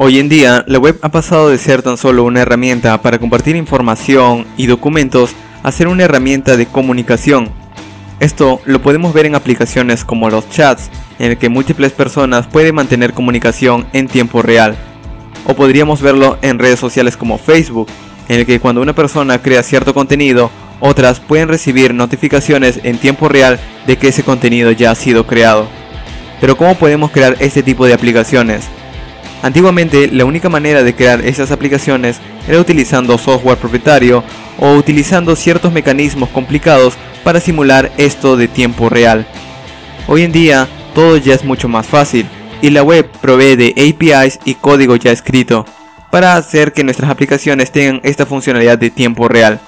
Hoy en día, la web ha pasado de ser tan solo una herramienta para compartir información y documentos a ser una herramienta de comunicación. Esto lo podemos ver en aplicaciones como los chats, en el que múltiples personas pueden mantener comunicación en tiempo real. O podríamos verlo en redes sociales como Facebook, en el que cuando una persona crea cierto contenido, otras pueden recibir notificaciones en tiempo real de que ese contenido ya ha sido creado. Pero ¿cómo podemos crear este tipo de aplicaciones? Antiguamente la única manera de crear estas aplicaciones era utilizando software propietario o utilizando ciertos mecanismos complicados para simular esto de tiempo real. Hoy en día todo ya es mucho más fácil y la web provee de APIs y código ya escrito para hacer que nuestras aplicaciones tengan esta funcionalidad de tiempo real.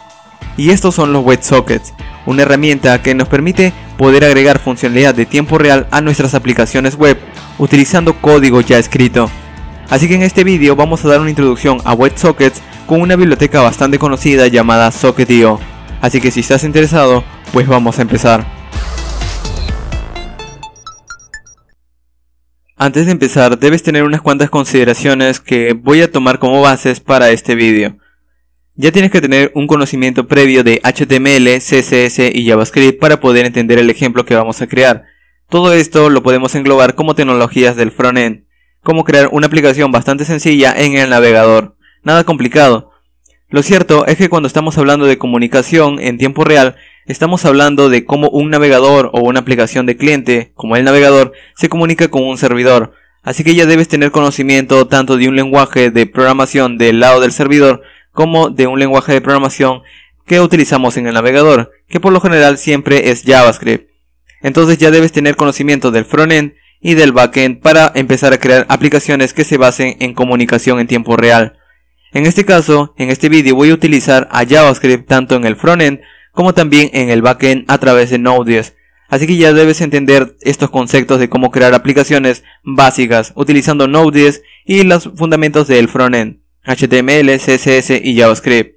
Y estos son los WebSockets, una herramienta que nos permite poder agregar funcionalidad de tiempo real a nuestras aplicaciones web utilizando código ya escrito. Así que en este vídeo vamos a dar una introducción a WebSockets con una biblioteca bastante conocida llamada Socket.io. Así que si estás interesado, pues vamos a empezar. Antes de empezar, debes tener unas cuantas consideraciones que voy a tomar como bases para este vídeo. Ya tienes que tener un conocimiento previo de HTML, CSS y JavaScript para poder entender el ejemplo que vamos a crear. Todo esto lo podemos englobar como tecnologías del frontend cómo crear una aplicación bastante sencilla en el navegador. Nada complicado. Lo cierto es que cuando estamos hablando de comunicación en tiempo real, estamos hablando de cómo un navegador o una aplicación de cliente, como el navegador, se comunica con un servidor. Así que ya debes tener conocimiento tanto de un lenguaje de programación del lado del servidor como de un lenguaje de programación que utilizamos en el navegador, que por lo general siempre es JavaScript. Entonces ya debes tener conocimiento del frontend y del backend para empezar a crear aplicaciones que se basen en comunicación en tiempo real. En este caso, en este vídeo voy a utilizar a JavaScript tanto en el frontend como también en el backend a través de Node.js. Así que ya debes entender estos conceptos de cómo crear aplicaciones básicas utilizando Node.js y los fundamentos del frontend, HTML, CSS y JavaScript.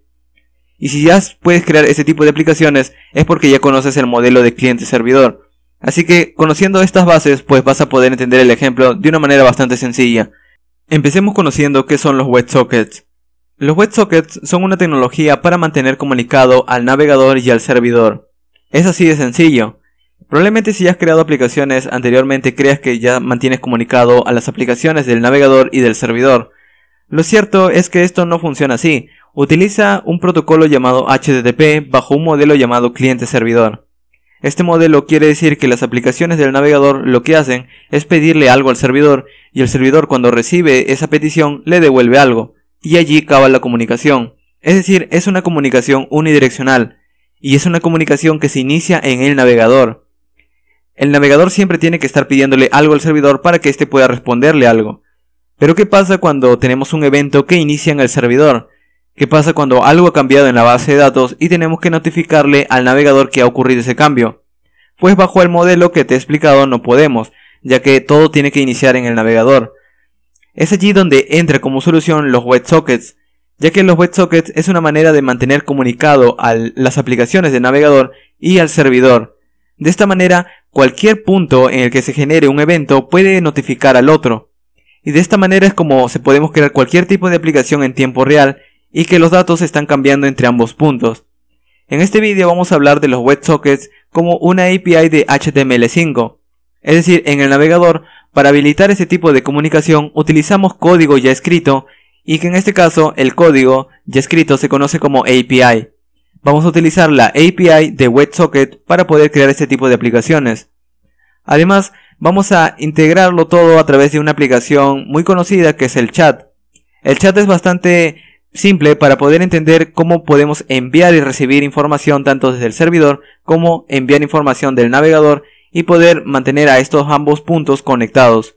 Y si ya puedes crear este tipo de aplicaciones es porque ya conoces el modelo de cliente-servidor, Así que conociendo estas bases, pues vas a poder entender el ejemplo de una manera bastante sencilla. Empecemos conociendo qué son los WebSockets. Los WebSockets son una tecnología para mantener comunicado al navegador y al servidor. Es así de sencillo. Probablemente si ya has creado aplicaciones anteriormente creas que ya mantienes comunicado a las aplicaciones del navegador y del servidor. Lo cierto es que esto no funciona así. Utiliza un protocolo llamado HTTP bajo un modelo llamado cliente-servidor. Este modelo quiere decir que las aplicaciones del navegador lo que hacen es pedirle algo al servidor y el servidor cuando recibe esa petición le devuelve algo, y allí acaba la comunicación. Es decir, es una comunicación unidireccional, y es una comunicación que se inicia en el navegador. El navegador siempre tiene que estar pidiéndole algo al servidor para que éste pueda responderle algo. Pero ¿qué pasa cuando tenemos un evento que inicia en el servidor? ¿Qué pasa cuando algo ha cambiado en la base de datos y tenemos que notificarle al navegador que ha ocurrido ese cambio? Pues bajo el modelo que te he explicado no podemos, ya que todo tiene que iniciar en el navegador. Es allí donde entra como solución los WebSockets, ya que los WebSockets es una manera de mantener comunicado a las aplicaciones de navegador y al servidor. De esta manera, cualquier punto en el que se genere un evento puede notificar al otro. Y de esta manera es como se podemos crear cualquier tipo de aplicación en tiempo real y que los datos están cambiando entre ambos puntos. En este vídeo vamos a hablar de los WebSockets como una API de HTML5. Es decir, en el navegador, para habilitar este tipo de comunicación utilizamos código ya escrito y que en este caso el código ya escrito se conoce como API. Vamos a utilizar la API de WebSocket para poder crear este tipo de aplicaciones. Además, vamos a integrarlo todo a través de una aplicación muy conocida que es el chat. El chat es bastante simple para poder entender cómo podemos enviar y recibir información tanto desde el servidor como enviar información del navegador y poder mantener a estos ambos puntos conectados.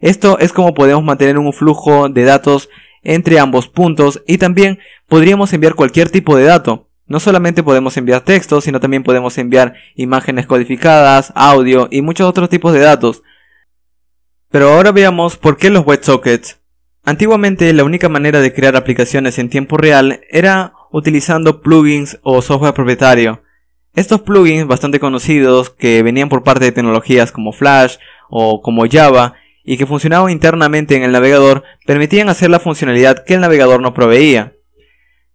Esto es como podemos mantener un flujo de datos entre ambos puntos y también podríamos enviar cualquier tipo de dato. No solamente podemos enviar texto sino también podemos enviar imágenes codificadas, audio y muchos otros tipos de datos. Pero ahora veamos por qué los WebSockets. Antiguamente la única manera de crear aplicaciones en tiempo real era utilizando plugins o software propietario. Estos plugins bastante conocidos que venían por parte de tecnologías como Flash o como Java y que funcionaban internamente en el navegador permitían hacer la funcionalidad que el navegador no proveía,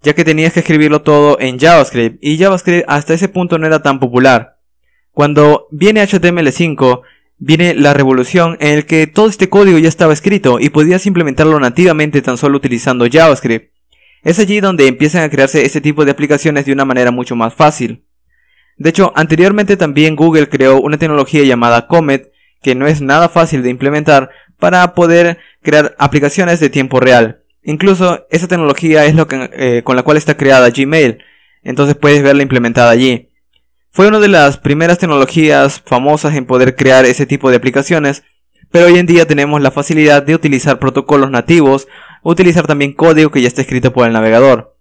ya que tenías que escribirlo todo en JavaScript y JavaScript hasta ese punto no era tan popular. Cuando viene HTML5 viene la revolución en el que todo este código ya estaba escrito y podías implementarlo nativamente tan solo utilizando JavaScript. Es allí donde empiezan a crearse este tipo de aplicaciones de una manera mucho más fácil. De hecho, anteriormente también Google creó una tecnología llamada Comet, que no es nada fácil de implementar, para poder crear aplicaciones de tiempo real. Incluso esa tecnología es lo que, eh, con la cual está creada Gmail, entonces puedes verla implementada allí. Fue una de las primeras tecnologías famosas en poder crear ese tipo de aplicaciones, pero hoy en día tenemos la facilidad de utilizar protocolos nativos, utilizar también código que ya está escrito por el navegador.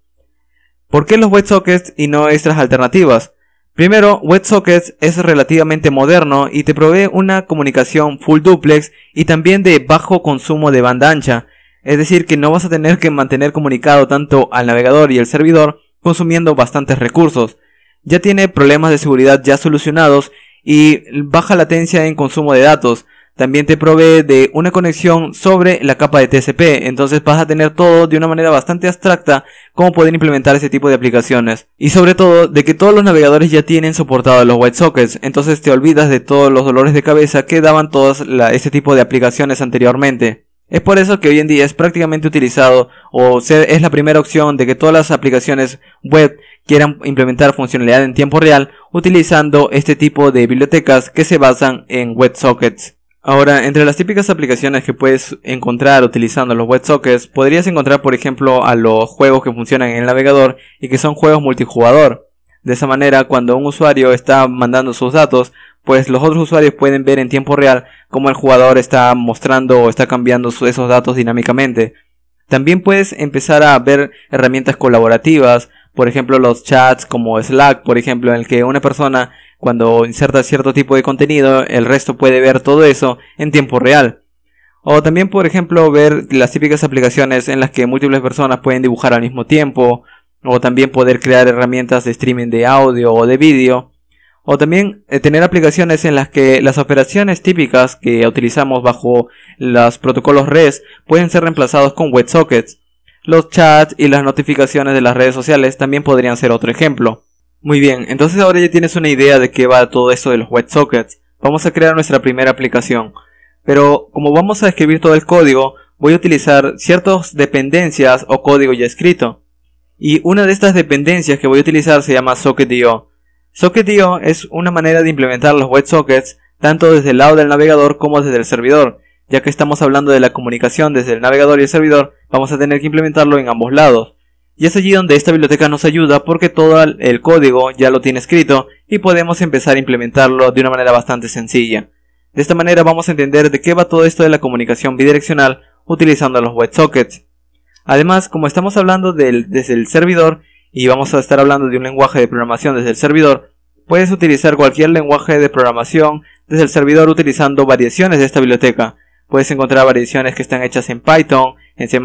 ¿Por qué los WebSockets y no estas alternativas? Primero, WebSockets es relativamente moderno y te provee una comunicación full duplex y también de bajo consumo de banda ancha, es decir que no vas a tener que mantener comunicado tanto al navegador y al servidor consumiendo bastantes recursos ya tiene problemas de seguridad ya solucionados y baja latencia en consumo de datos. También te provee de una conexión sobre la capa de TCP, entonces vas a tener todo de una manera bastante abstracta cómo poder implementar ese tipo de aplicaciones. Y sobre todo de que todos los navegadores ya tienen soportado los white sockets, entonces te olvidas de todos los dolores de cabeza que daban todas este tipo de aplicaciones anteriormente. Es por eso que hoy en día es prácticamente utilizado o es la primera opción de que todas las aplicaciones web quieran implementar funcionalidad en tiempo real utilizando este tipo de bibliotecas que se basan en WebSockets. Ahora, entre las típicas aplicaciones que puedes encontrar utilizando los WebSockets, podrías encontrar por ejemplo a los juegos que funcionan en el navegador y que son juegos multijugador. De esa manera, cuando un usuario está mandando sus datos, pues los otros usuarios pueden ver en tiempo real cómo el jugador está mostrando o está cambiando esos datos dinámicamente. También puedes empezar a ver herramientas colaborativas por ejemplo, los chats como Slack, por ejemplo, en el que una persona cuando inserta cierto tipo de contenido, el resto puede ver todo eso en tiempo real. O también, por ejemplo, ver las típicas aplicaciones en las que múltiples personas pueden dibujar al mismo tiempo, o también poder crear herramientas de streaming de audio o de vídeo, o también eh, tener aplicaciones en las que las operaciones típicas que utilizamos bajo los protocolos REST pueden ser reemplazados con WebSockets, los chats y las notificaciones de las redes sociales también podrían ser otro ejemplo. Muy bien, entonces ahora ya tienes una idea de qué va todo esto de los WebSockets. Vamos a crear nuestra primera aplicación. Pero como vamos a escribir todo el código, voy a utilizar ciertas dependencias o código ya escrito. Y una de estas dependencias que voy a utilizar se llama SocketIO. SocketIO es una manera de implementar los WebSockets tanto desde el lado del navegador como desde el servidor ya que estamos hablando de la comunicación desde el navegador y el servidor, vamos a tener que implementarlo en ambos lados. Y es allí donde esta biblioteca nos ayuda porque todo el código ya lo tiene escrito y podemos empezar a implementarlo de una manera bastante sencilla. De esta manera vamos a entender de qué va todo esto de la comunicación bidireccional utilizando los WebSockets. Además, como estamos hablando desde el servidor y vamos a estar hablando de un lenguaje de programación desde el servidor, puedes utilizar cualquier lenguaje de programación desde el servidor utilizando variaciones de esta biblioteca. Puedes encontrar variaciones que están hechas en Python, en C++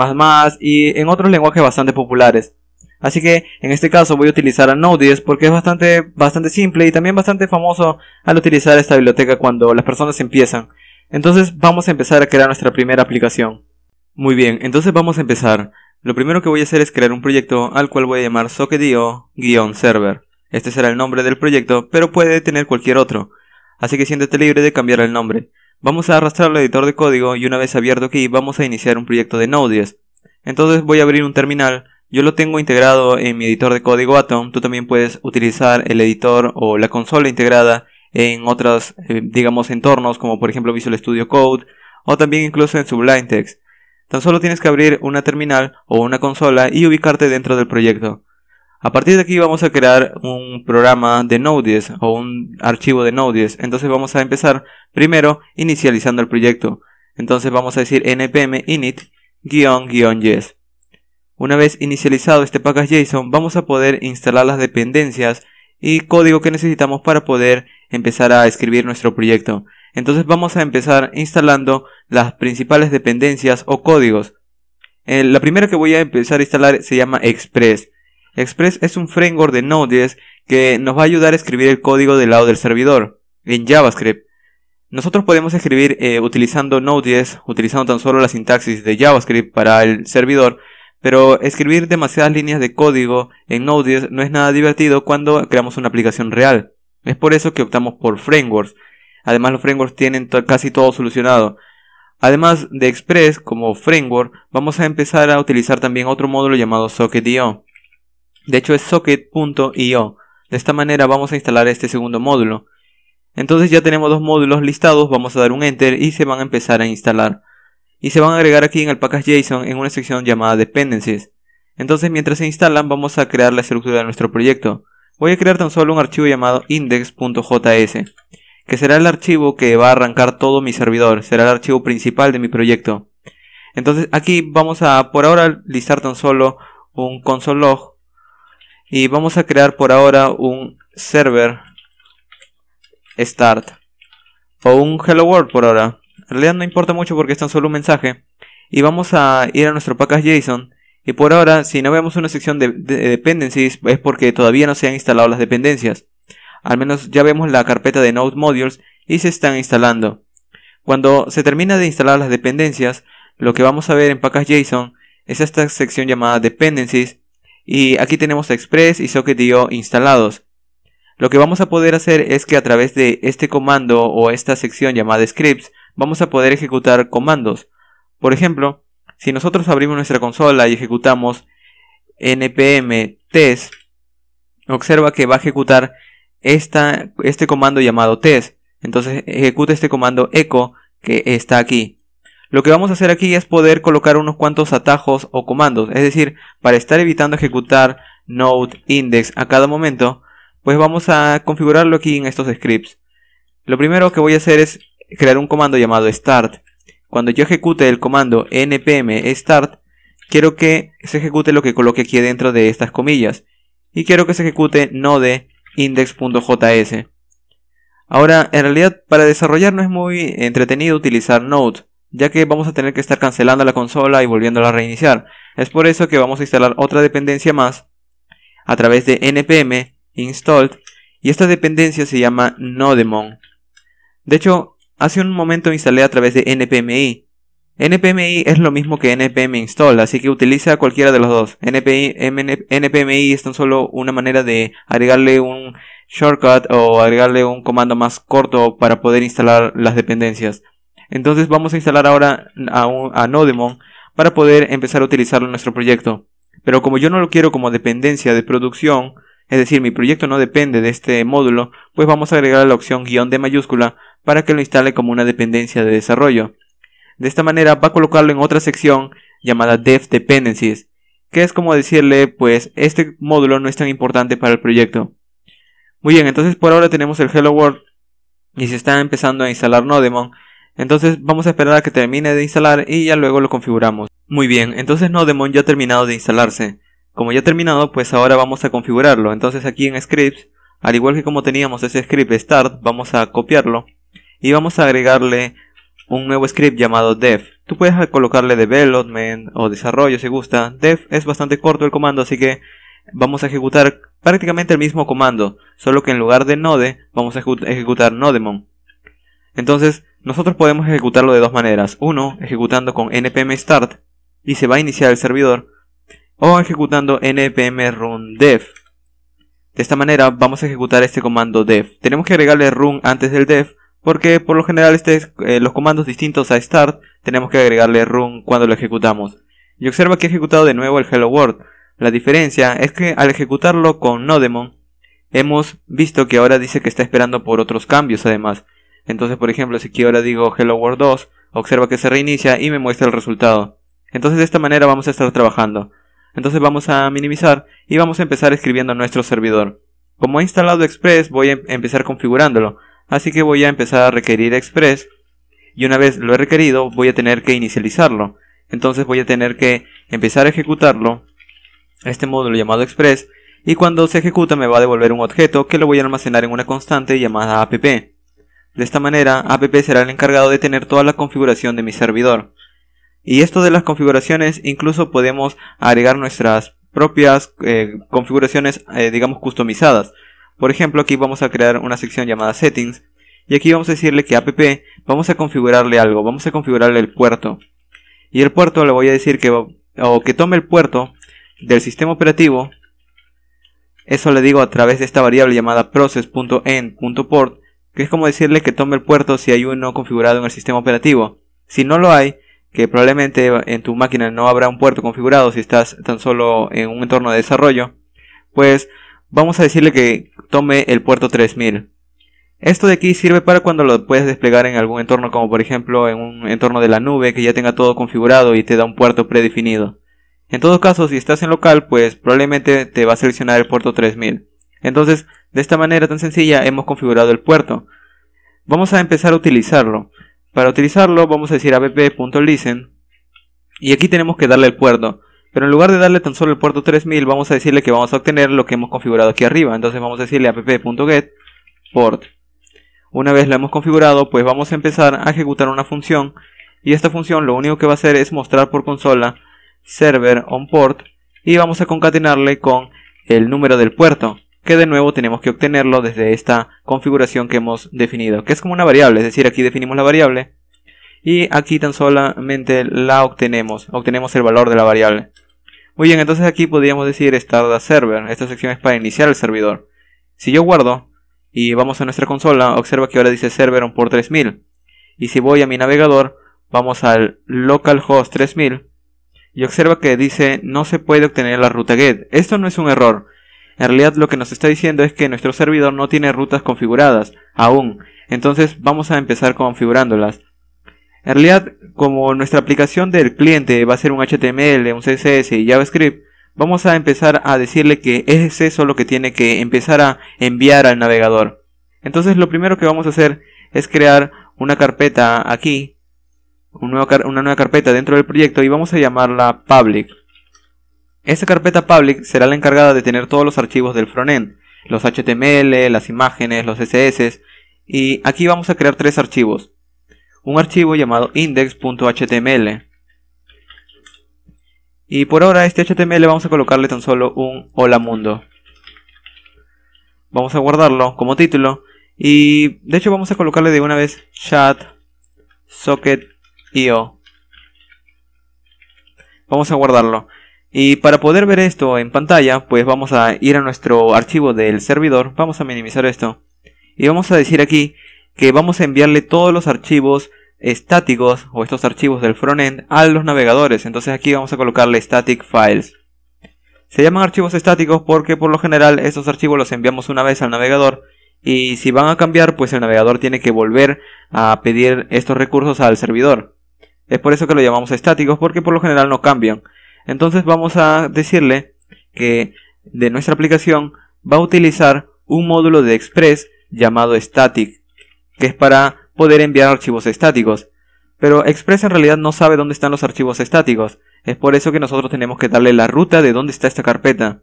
y en otros lenguajes bastante populares. Así que en este caso voy a utilizar a Node.js porque es bastante, bastante simple y también bastante famoso al utilizar esta biblioteca cuando las personas empiezan. Entonces vamos a empezar a crear nuestra primera aplicación. Muy bien, entonces vamos a empezar. Lo primero que voy a hacer es crear un proyecto al cual voy a llamar socketio-server. Este será el nombre del proyecto, pero puede tener cualquier otro. Así que siéntete libre de cambiar el nombre. Vamos a arrastrar el editor de código y una vez abierto aquí vamos a iniciar un proyecto de Node.js. Entonces voy a abrir un terminal, yo lo tengo integrado en mi editor de código Atom, tú también puedes utilizar el editor o la consola integrada en otros, eh, digamos, entornos como por ejemplo Visual Studio Code o también incluso en Sublime Text. Tan solo tienes que abrir una terminal o una consola y ubicarte dentro del proyecto. A partir de aquí vamos a crear un programa de Node.js o un archivo de Node.js. Entonces vamos a empezar primero inicializando el proyecto. Entonces vamos a decir npm init-js. Una vez inicializado este package.json, vamos a poder instalar las dependencias y código que necesitamos para poder empezar a escribir nuestro proyecto. Entonces vamos a empezar instalando las principales dependencias o códigos. Eh, la primera que voy a empezar a instalar se llama Express. Express es un framework de Node.js que nos va a ayudar a escribir el código del lado del servidor, en JavaScript. Nosotros podemos escribir eh, utilizando Node.js, utilizando tan solo la sintaxis de JavaScript para el servidor, pero escribir demasiadas líneas de código en Node.js no es nada divertido cuando creamos una aplicación real. Es por eso que optamos por frameworks. Además los frameworks tienen casi todo solucionado. Además de Express como framework, vamos a empezar a utilizar también otro módulo llamado Socket.io. De hecho es socket.io. De esta manera vamos a instalar este segundo módulo. Entonces ya tenemos dos módulos listados, vamos a dar un enter y se van a empezar a instalar. Y se van a agregar aquí en el package.json en una sección llamada dependencies. Entonces mientras se instalan vamos a crear la estructura de nuestro proyecto. Voy a crear tan solo un archivo llamado index.js, que será el archivo que va a arrancar todo mi servidor, será el archivo principal de mi proyecto. Entonces aquí vamos a por ahora listar tan solo un console.log y vamos a crear por ahora un server start o un hello world por ahora. En realidad no importa mucho porque es tan solo un mensaje y vamos a ir a nuestro package.json y por ahora si no vemos una sección de, dependencies es porque todavía no se han instalado las dependencias. Al menos ya vemos la carpeta de node modules y se están instalando. Cuando se termina de instalar las dependencias, lo que vamos a ver en package.json es esta sección llamada dependencies y aquí tenemos Express y SocketIO instalados. Lo que vamos a poder hacer es que a través de este comando o esta sección llamada scripts vamos a poder ejecutar comandos. Por ejemplo, si nosotros abrimos nuestra consola y ejecutamos npm test, observa que va a ejecutar este comando llamado test. Entonces ejecuta este comando echo que está aquí. Lo que vamos a hacer aquí es poder colocar unos cuantos atajos o comandos, es decir, para estar evitando ejecutar node index a cada momento, pues vamos a configurarlo aquí en estos scripts. Lo primero que voy a hacer es crear un comando llamado start. Cuando yo ejecute el comando npm start, quiero que se ejecute lo que coloque aquí dentro de estas comillas. Y quiero que se ejecute node index.js. Ahora, en realidad, para desarrollar no es muy entretenido utilizar node ya que vamos a tener que estar cancelando la consola y volviéndola a reiniciar. Es por eso que vamos a instalar otra dependencia más a través de npm installed y esta dependencia se llama nodemon. De hecho, hace un momento instalé a través de npmi. npmi es lo mismo que npm install, así que utiliza cualquiera de los dos. npmi es tan solo una manera de agregarle un shortcut o agregarle un comando más corto para poder instalar las dependencias. Entonces vamos a instalar ahora a, Nodemon para poder empezar a utilizarlo en nuestro proyecto. Pero como yo no lo quiero como dependencia de producción, es decir, mi proyecto no depende de este módulo, pues vamos a agregar la opción guión de mayúscula para que lo instale como una dependencia de desarrollo. De esta manera va a colocarlo en otra sección llamada Dev Dependencies, que es como decirle, pues este módulo no es tan importante para el proyecto. Muy bien, entonces por ahora tenemos el Hello World y se está empezando a instalar Nodemon entonces vamos a esperar a que termine de instalar y ya luego lo configuramos. Muy bien, entonces Nodemon ya ha terminado de instalarse. Como ya ha terminado, pues ahora vamos a configurarlo. Entonces aquí en scripts, al igual que como teníamos ese script start, vamos a copiarlo y vamos a agregarle un nuevo script llamado dev. Tú puedes colocarle development o desarrollo si gusta. Dev es bastante corto el comando, así que vamos a ejecutar prácticamente el mismo comando, solo que en lugar de node vamos a ejecutar nodemon. Entonces, nosotros podemos ejecutarlo de dos maneras. Uno, ejecutando con npm start y se va a iniciar el servidor. O ejecutando npm run dev. De esta manera vamos a ejecutar este comando dev. Tenemos que agregarle run antes del dev porque por lo general este eh, los comandos distintos a start tenemos que agregarle run cuando lo ejecutamos. Y observa que he ejecutado de nuevo el hello world. La diferencia es que al ejecutarlo con Nodemon hemos visto que ahora dice que está esperando por otros cambios además. Entonces, por ejemplo, si aquí ahora digo Hello World 2, observa que se reinicia y me muestra el resultado. Entonces, de esta manera vamos a estar trabajando. Entonces vamos a minimizar y vamos a empezar escribiendo a nuestro servidor. Como he instalado Express, voy a em-, empezar configurándolo. Así que voy a empezar a requerir Express. Y una vez lo he requerido, voy a tener que inicializarlo. Entonces voy a tener que empezar a ejecutarlo. Este módulo llamado Express. Y cuando se ejecuta me va a devolver un objeto que lo voy a almacenar en una constante llamada app. De esta manera, app será el encargado de tener toda la configuración de mi servidor. Y esto de las configuraciones, incluso podemos agregar nuestras propias eh, configuraciones, eh, digamos, customizadas. Por ejemplo, aquí vamos a crear una sección llamada settings. Y aquí vamos a decirle que app, vamos a configurarle algo, vamos a configurarle el puerto. Y el puerto le voy a decir que, o que tome el puerto del sistema operativo. Eso le digo a través de esta variable llamada process.end.port que es como decirle que tome el puerto si hay uno configurado en el sistema operativo. Si no lo hay, que probablemente en tu máquina no habrá un puerto configurado si estás tan solo en un entorno de desarrollo, pues vamos a decirle que tome el puerto 3000. Esto de aquí sirve para cuando lo puedes desplegar en algún entorno como por ejemplo en un entorno de la nube que ya tenga todo configurado y te da un puerto predefinido. En todo caso, si estás en local, pues probablemente te va a seleccionar el puerto 3000. Entonces, de esta manera tan sencilla hemos configurado el puerto. Vamos a empezar a utilizarlo. Para utilizarlo vamos a decir app.listen y aquí tenemos que darle el puerto. Pero en lugar de darle tan solo el puerto 3000 vamos a decirle que vamos a obtener lo que hemos configurado aquí arriba. Entonces vamos a decirle app.get port. Una vez lo hemos configurado pues vamos a empezar a ejecutar una función y esta función lo único que va a hacer es mostrar por consola server on port y vamos a concatenarle con el número del puerto que de nuevo tenemos que obtenerlo desde esta configuración que hemos definido, que es como una variable, es decir, aquí definimos la variable y aquí tan solamente la obtenemos, obtenemos el valor de la variable. Muy bien, entonces aquí podríamos decir start server, esta sección es para iniciar el servidor. Si yo guardo y vamos a nuestra consola, observa que ahora dice server on por 3000. Y si voy a mi navegador, vamos al localhost 3000 y observa que dice no se puede obtener la ruta get. Esto no es un error, en realidad lo que nos está diciendo es que nuestro servidor no tiene rutas configuradas aún. Entonces vamos a empezar configurándolas. En realidad, como nuestra aplicación del cliente va a ser un HTML, un CSS y JavaScript, vamos a empezar a decirle que es eso lo que tiene que empezar a enviar al navegador. Entonces lo primero que vamos a hacer es crear una carpeta aquí, una nueva carpeta dentro del proyecto y vamos a llamarla public. Esta carpeta public será la encargada de tener todos los archivos del frontend, los HTML, las imágenes, los CSS, y aquí vamos a crear tres archivos. Un archivo llamado index.html. Y por ahora este HTML vamos a colocarle tan solo un hola mundo. Vamos a guardarlo como título y de hecho vamos a colocarle de una vez chat socket io. Vamos a guardarlo. Y para poder ver esto en pantalla, pues vamos a ir a nuestro archivo del servidor, vamos a minimizar esto. Y vamos a decir aquí que vamos a enviarle todos los archivos estáticos o estos archivos del frontend a los navegadores. Entonces aquí vamos a colocarle static files. Se llaman archivos estáticos porque por lo general estos archivos los enviamos una vez al navegador y si van a cambiar pues el navegador tiene que volver a pedir estos recursos al servidor. Es por eso que lo llamamos estáticos porque por lo general no cambian. Entonces vamos a decirle que de nuestra aplicación va a utilizar un módulo de Express llamado Static, que es para poder enviar archivos estáticos. Pero Express en realidad no sabe dónde están los archivos estáticos. Es por eso que nosotros tenemos que darle la ruta de dónde está esta carpeta.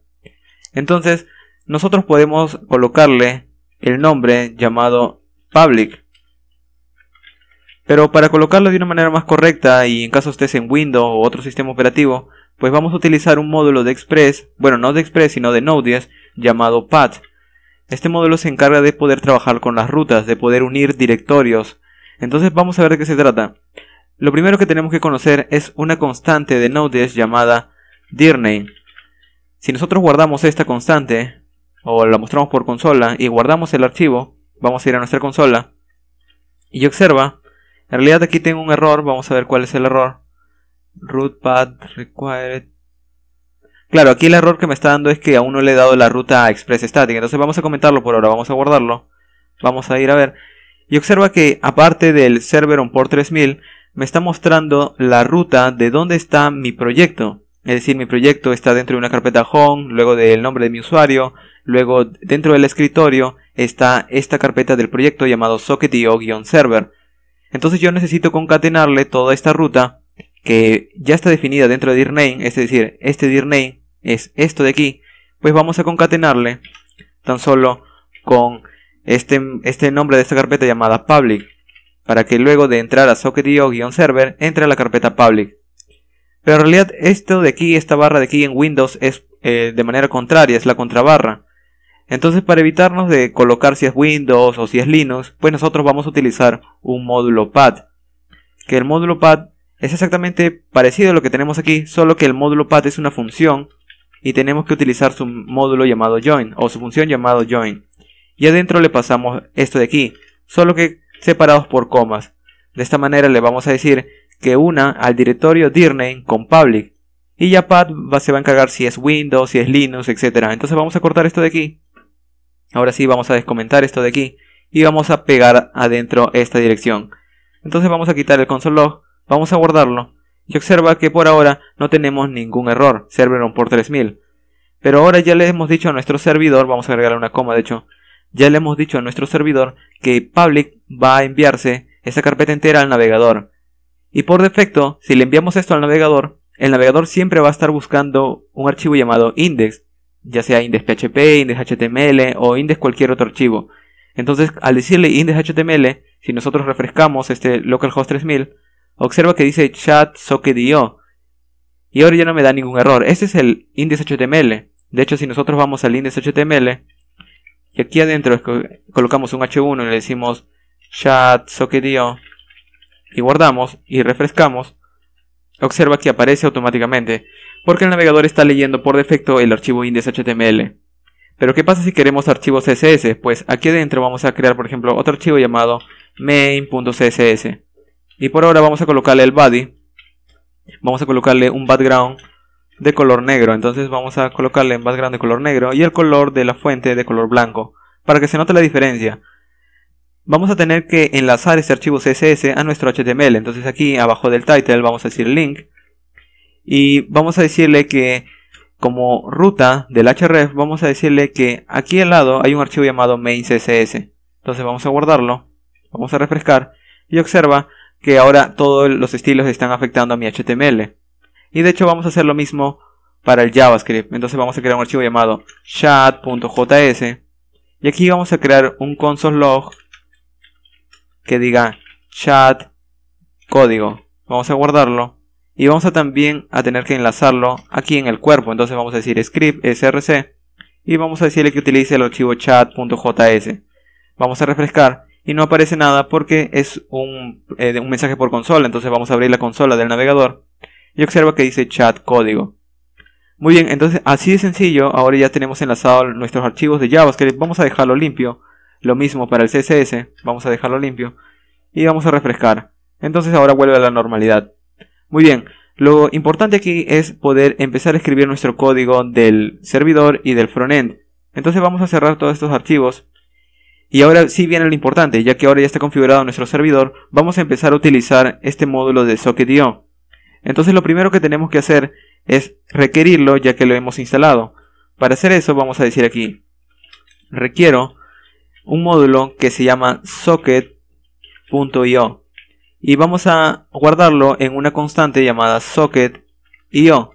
Entonces, nosotros podemos colocarle el nombre llamado public. Pero para colocarlo de una manera más correcta y en caso estés en Windows o otro sistema operativo, pues vamos a utilizar un módulo de Express, bueno no de Express sino de Node.js llamado Path. Este módulo se encarga de poder trabajar con las rutas, de poder unir directorios. Entonces vamos a ver de qué se trata. Lo primero que tenemos que conocer es una constante de Node.js llamada dirname. Si nosotros guardamos esta constante, o la mostramos por consola, y guardamos el archivo, vamos a ir a nuestra consola, y observa, en realidad aquí tengo un error, vamos a ver cuál es el error. Root path required. Claro, aquí el error que me está dando es que aún no le he dado la ruta a Express Static. Entonces vamos a comentarlo por ahora, vamos a guardarlo. Vamos a ir a ver. Y observa que aparte del server on port 3000, me está mostrando la ruta de dónde está mi proyecto. Es decir, mi proyecto está dentro de una carpeta home, luego del nombre de mi usuario, luego dentro del escritorio está esta carpeta del proyecto llamado socket-server. Entonces yo necesito concatenarle toda esta ruta que ya está definida dentro de dirname, es decir, este dirname es esto de aquí, pues vamos a concatenarle tan solo con este, este nombre de esta carpeta llamada public, para que luego de entrar a socketio-server entre a la carpeta public. Pero en realidad esto de aquí, esta barra de aquí en Windows es eh, de manera contraria, es la contrabarra. Entonces para evitarnos de colocar si es Windows o si es Linux, pues nosotros vamos a utilizar un módulo pad. Que el módulo pad es exactamente parecido a lo que tenemos aquí, solo que el módulo path es una función y tenemos que utilizar su módulo llamado join o su función llamado join. Y adentro le pasamos esto de aquí, solo que separados por comas. De esta manera le vamos a decir que una al directorio dirname con public. Y ya path va, se va a encargar si es Windows, si es Linux, etc. Entonces vamos a cortar esto de aquí. Ahora sí vamos a descomentar esto de aquí. Y vamos a pegar adentro esta dirección. Entonces vamos a quitar el console Vamos a guardarlo. Y observa que por ahora no tenemos ningún error, Serveron por 3000. Pero ahora ya le hemos dicho a nuestro servidor, vamos a agregar una coma de hecho, ya le hemos dicho a nuestro servidor que public va a enviarse esa carpeta entera al navegador. Y por defecto, si le enviamos esto al navegador, el navegador siempre va a estar buscando un archivo llamado index, ya sea index.php, index.html o index cualquier otro archivo. Entonces, al decirle index.html, si nosotros refrescamos este localhost 3000, Observa que dice chat socket.io Y ahora ya no me da ningún error. Este es el índice HTML. De hecho, si nosotros vamos al índice HTML y aquí adentro colocamos un H1 y le decimos chat socket y guardamos y refrescamos, observa que aparece automáticamente, porque el navegador está leyendo por defecto el archivo html Pero ¿qué pasa si queremos archivos CSS? Pues aquí adentro vamos a crear, por ejemplo, otro archivo llamado main.css. Y por ahora vamos a colocarle el body. Vamos a colocarle un background de color negro. Entonces vamos a colocarle un background de color negro y el color de la fuente de color blanco. Para que se note la diferencia. Vamos a tener que enlazar este archivo CSS a nuestro HTML. Entonces aquí abajo del title vamos a decir link. Y vamos a decirle que como ruta del href vamos a decirle que aquí al lado hay un archivo llamado main.css. Entonces vamos a guardarlo. Vamos a refrescar. Y observa que ahora todos los estilos están afectando a mi HTML. Y de hecho vamos a hacer lo mismo para el JavaScript. Entonces vamos a crear un archivo llamado chat.js. Y aquí vamos a crear un console.log que diga chat código. Vamos a guardarlo. Y vamos a también a tener que enlazarlo aquí en el cuerpo. Entonces vamos a decir script src. Y vamos a decirle que utilice el archivo chat.js. Vamos a refrescar y no aparece nada porque es un, eh, un mensaje por consola. Entonces vamos a abrir la consola del navegador y observa que dice chat código. Muy bien, entonces así de sencillo, ahora ya tenemos enlazado nuestros archivos de JavaScript. Vamos a dejarlo limpio. Lo mismo para el CSS, vamos a dejarlo limpio. Y vamos a refrescar. Entonces ahora vuelve a la normalidad. Muy bien, lo importante aquí es poder empezar a escribir nuestro código del servidor y del frontend. Entonces vamos a cerrar todos estos archivos y ahora sí viene lo importante, ya que ahora ya está configurado nuestro servidor, vamos a empezar a utilizar este módulo de socket.io. Entonces lo primero que tenemos que hacer es requerirlo ya que lo hemos instalado. Para hacer eso vamos a decir aquí, requiero un módulo que se llama socket.io y vamos a guardarlo en una constante llamada socket.io.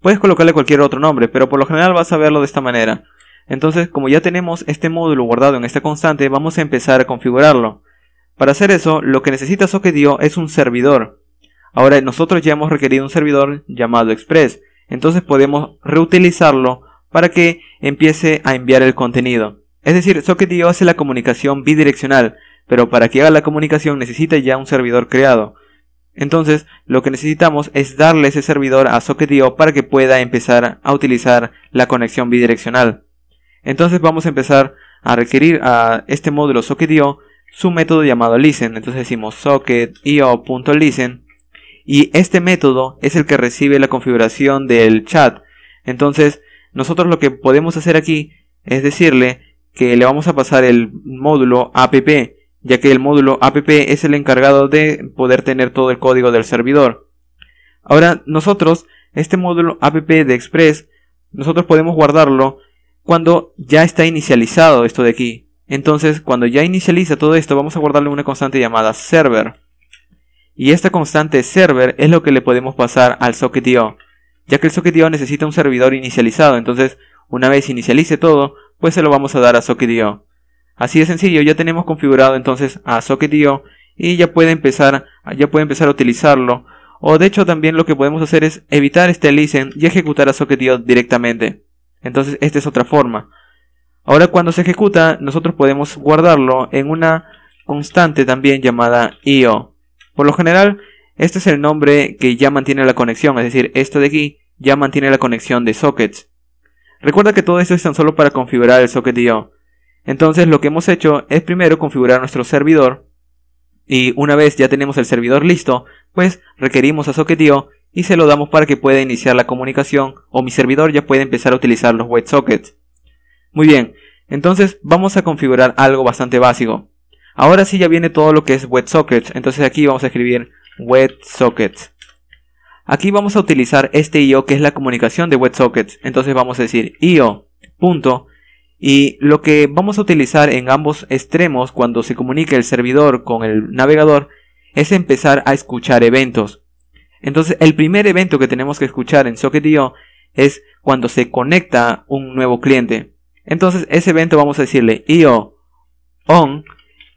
Puedes colocarle cualquier otro nombre, pero por lo general vas a verlo de esta manera. Entonces, como ya tenemos este módulo guardado en esta constante, vamos a empezar a configurarlo. Para hacer eso, lo que necesita SocketIO es un servidor. Ahora, nosotros ya hemos requerido un servidor llamado Express, entonces podemos reutilizarlo para que empiece a enviar el contenido. Es decir, SocketIO hace la comunicación bidireccional, pero para que haga la comunicación necesita ya un servidor creado. Entonces, lo que necesitamos es darle ese servidor a SocketIO para que pueda empezar a utilizar la conexión bidireccional. Entonces vamos a empezar a requerir a este módulo socketIO su método llamado listen. Entonces decimos socketIO.listen y este método es el que recibe la configuración del chat. Entonces nosotros lo que podemos hacer aquí es decirle que le vamos a pasar el módulo app, ya que el módulo app es el encargado de poder tener todo el código del servidor. Ahora nosotros, este módulo app de Express, nosotros podemos guardarlo cuando ya está inicializado esto de aquí. Entonces, cuando ya inicializa todo esto, vamos a guardarle una constante llamada server. Y esta constante server es lo que le podemos pasar al socket.io, ya que el socket.io necesita un servidor inicializado, entonces una vez inicialice todo, pues se lo vamos a dar a socket.io. Así de sencillo, ya tenemos configurado entonces a socket.io y ya puede empezar, ya puede empezar a utilizarlo. O de hecho también lo que podemos hacer es evitar este listen y ejecutar a socket.io directamente. Entonces, esta es otra forma. Ahora, cuando se ejecuta, nosotros podemos guardarlo en una constante también llamada IO. Por lo general, este es el nombre que ya mantiene la conexión, es decir, esto de aquí ya mantiene la conexión de sockets. Recuerda que todo esto es tan solo para configurar el socket IO. Entonces, lo que hemos hecho es primero configurar nuestro servidor y una vez ya tenemos el servidor listo, pues requerimos a socket I.O., y se lo damos para que pueda iniciar la comunicación o mi servidor ya puede empezar a utilizar los WebSockets. Muy bien, entonces vamos a configurar algo bastante básico. Ahora sí ya viene todo lo que es WebSockets, entonces aquí vamos a escribir WebSockets. Aquí vamos a utilizar este IO que es la comunicación de WebSockets, entonces vamos a decir IO. Punto, y lo que vamos a utilizar en ambos extremos cuando se comunique el servidor con el navegador es empezar a escuchar eventos. Entonces, el primer evento que tenemos que escuchar en SocketIO es cuando se conecta un nuevo cliente. Entonces, ese evento vamos a decirle IO on,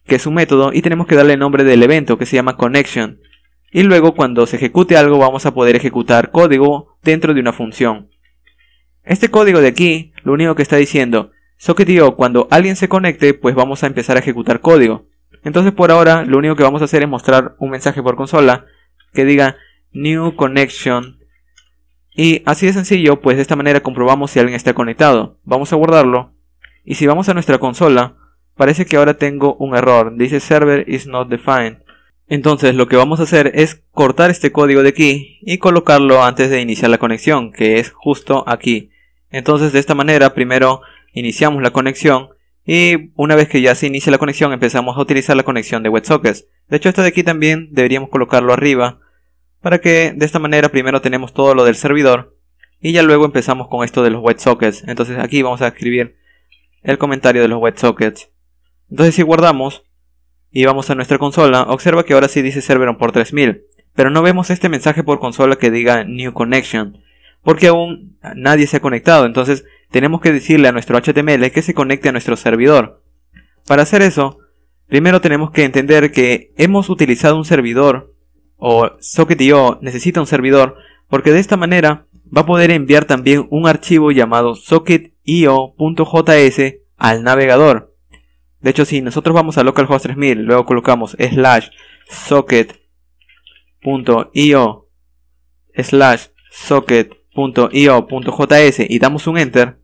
que es un método, y tenemos que darle el nombre del evento que se llama connection. Y luego, cuando se ejecute algo, vamos a poder ejecutar código dentro de una función. Este código de aquí, lo único que está diciendo, SocketIO, cuando alguien se conecte, pues vamos a empezar a ejecutar código. Entonces, por ahora, lo único que vamos a hacer es mostrar un mensaje por consola que diga new connection. Y así de sencillo, pues de esta manera comprobamos si alguien está conectado. Vamos a guardarlo. Y si vamos a nuestra consola, parece que ahora tengo un error. Dice server is not defined. Entonces lo que vamos a hacer es cortar este código de aquí y colocarlo antes de iniciar la conexión, que es justo aquí. Entonces de esta manera primero iniciamos la conexión y una vez que ya se inicia la conexión empezamos a utilizar la conexión de WebSockets. De hecho esto de aquí también deberíamos colocarlo arriba para que de esta manera primero tenemos todo lo del servidor y ya luego empezamos con esto de los WebSockets. Entonces aquí vamos a escribir el comentario de los WebSockets. Entonces si guardamos y vamos a nuestra consola, observa que ahora sí dice Server on por 3000, pero no vemos este mensaje por consola que diga New Connection, porque aún nadie se ha conectado. Entonces tenemos que decirle a nuestro HTML que se conecte a nuestro servidor. Para hacer eso, primero tenemos que entender que hemos utilizado un servidor o Socket.io necesita un servidor porque de esta manera va a poder enviar también un archivo llamado socket.io.js al navegador. De hecho, si nosotros vamos a localhost 3000, luego colocamos slash socket.io slash socket.io.js y damos un enter,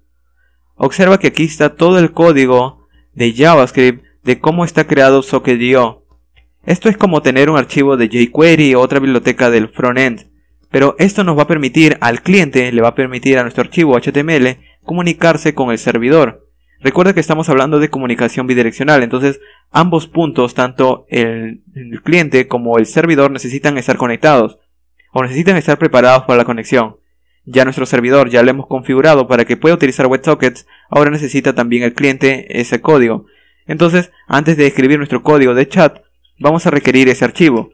observa que aquí está todo el código de JavaScript de cómo está creado socket.io. Esto es como tener un archivo de jQuery o otra biblioteca del frontend, pero esto nos va a permitir al cliente, le va a permitir a nuestro archivo HTML comunicarse con el servidor. Recuerda que estamos hablando de comunicación bidireccional, entonces ambos puntos, tanto el, el cliente como el servidor, necesitan estar conectados o necesitan estar preparados para la conexión. Ya nuestro servidor ya lo hemos configurado para que pueda utilizar WebSockets, ahora necesita también el cliente ese código. Entonces, antes de escribir nuestro código de chat, vamos a requerir ese archivo.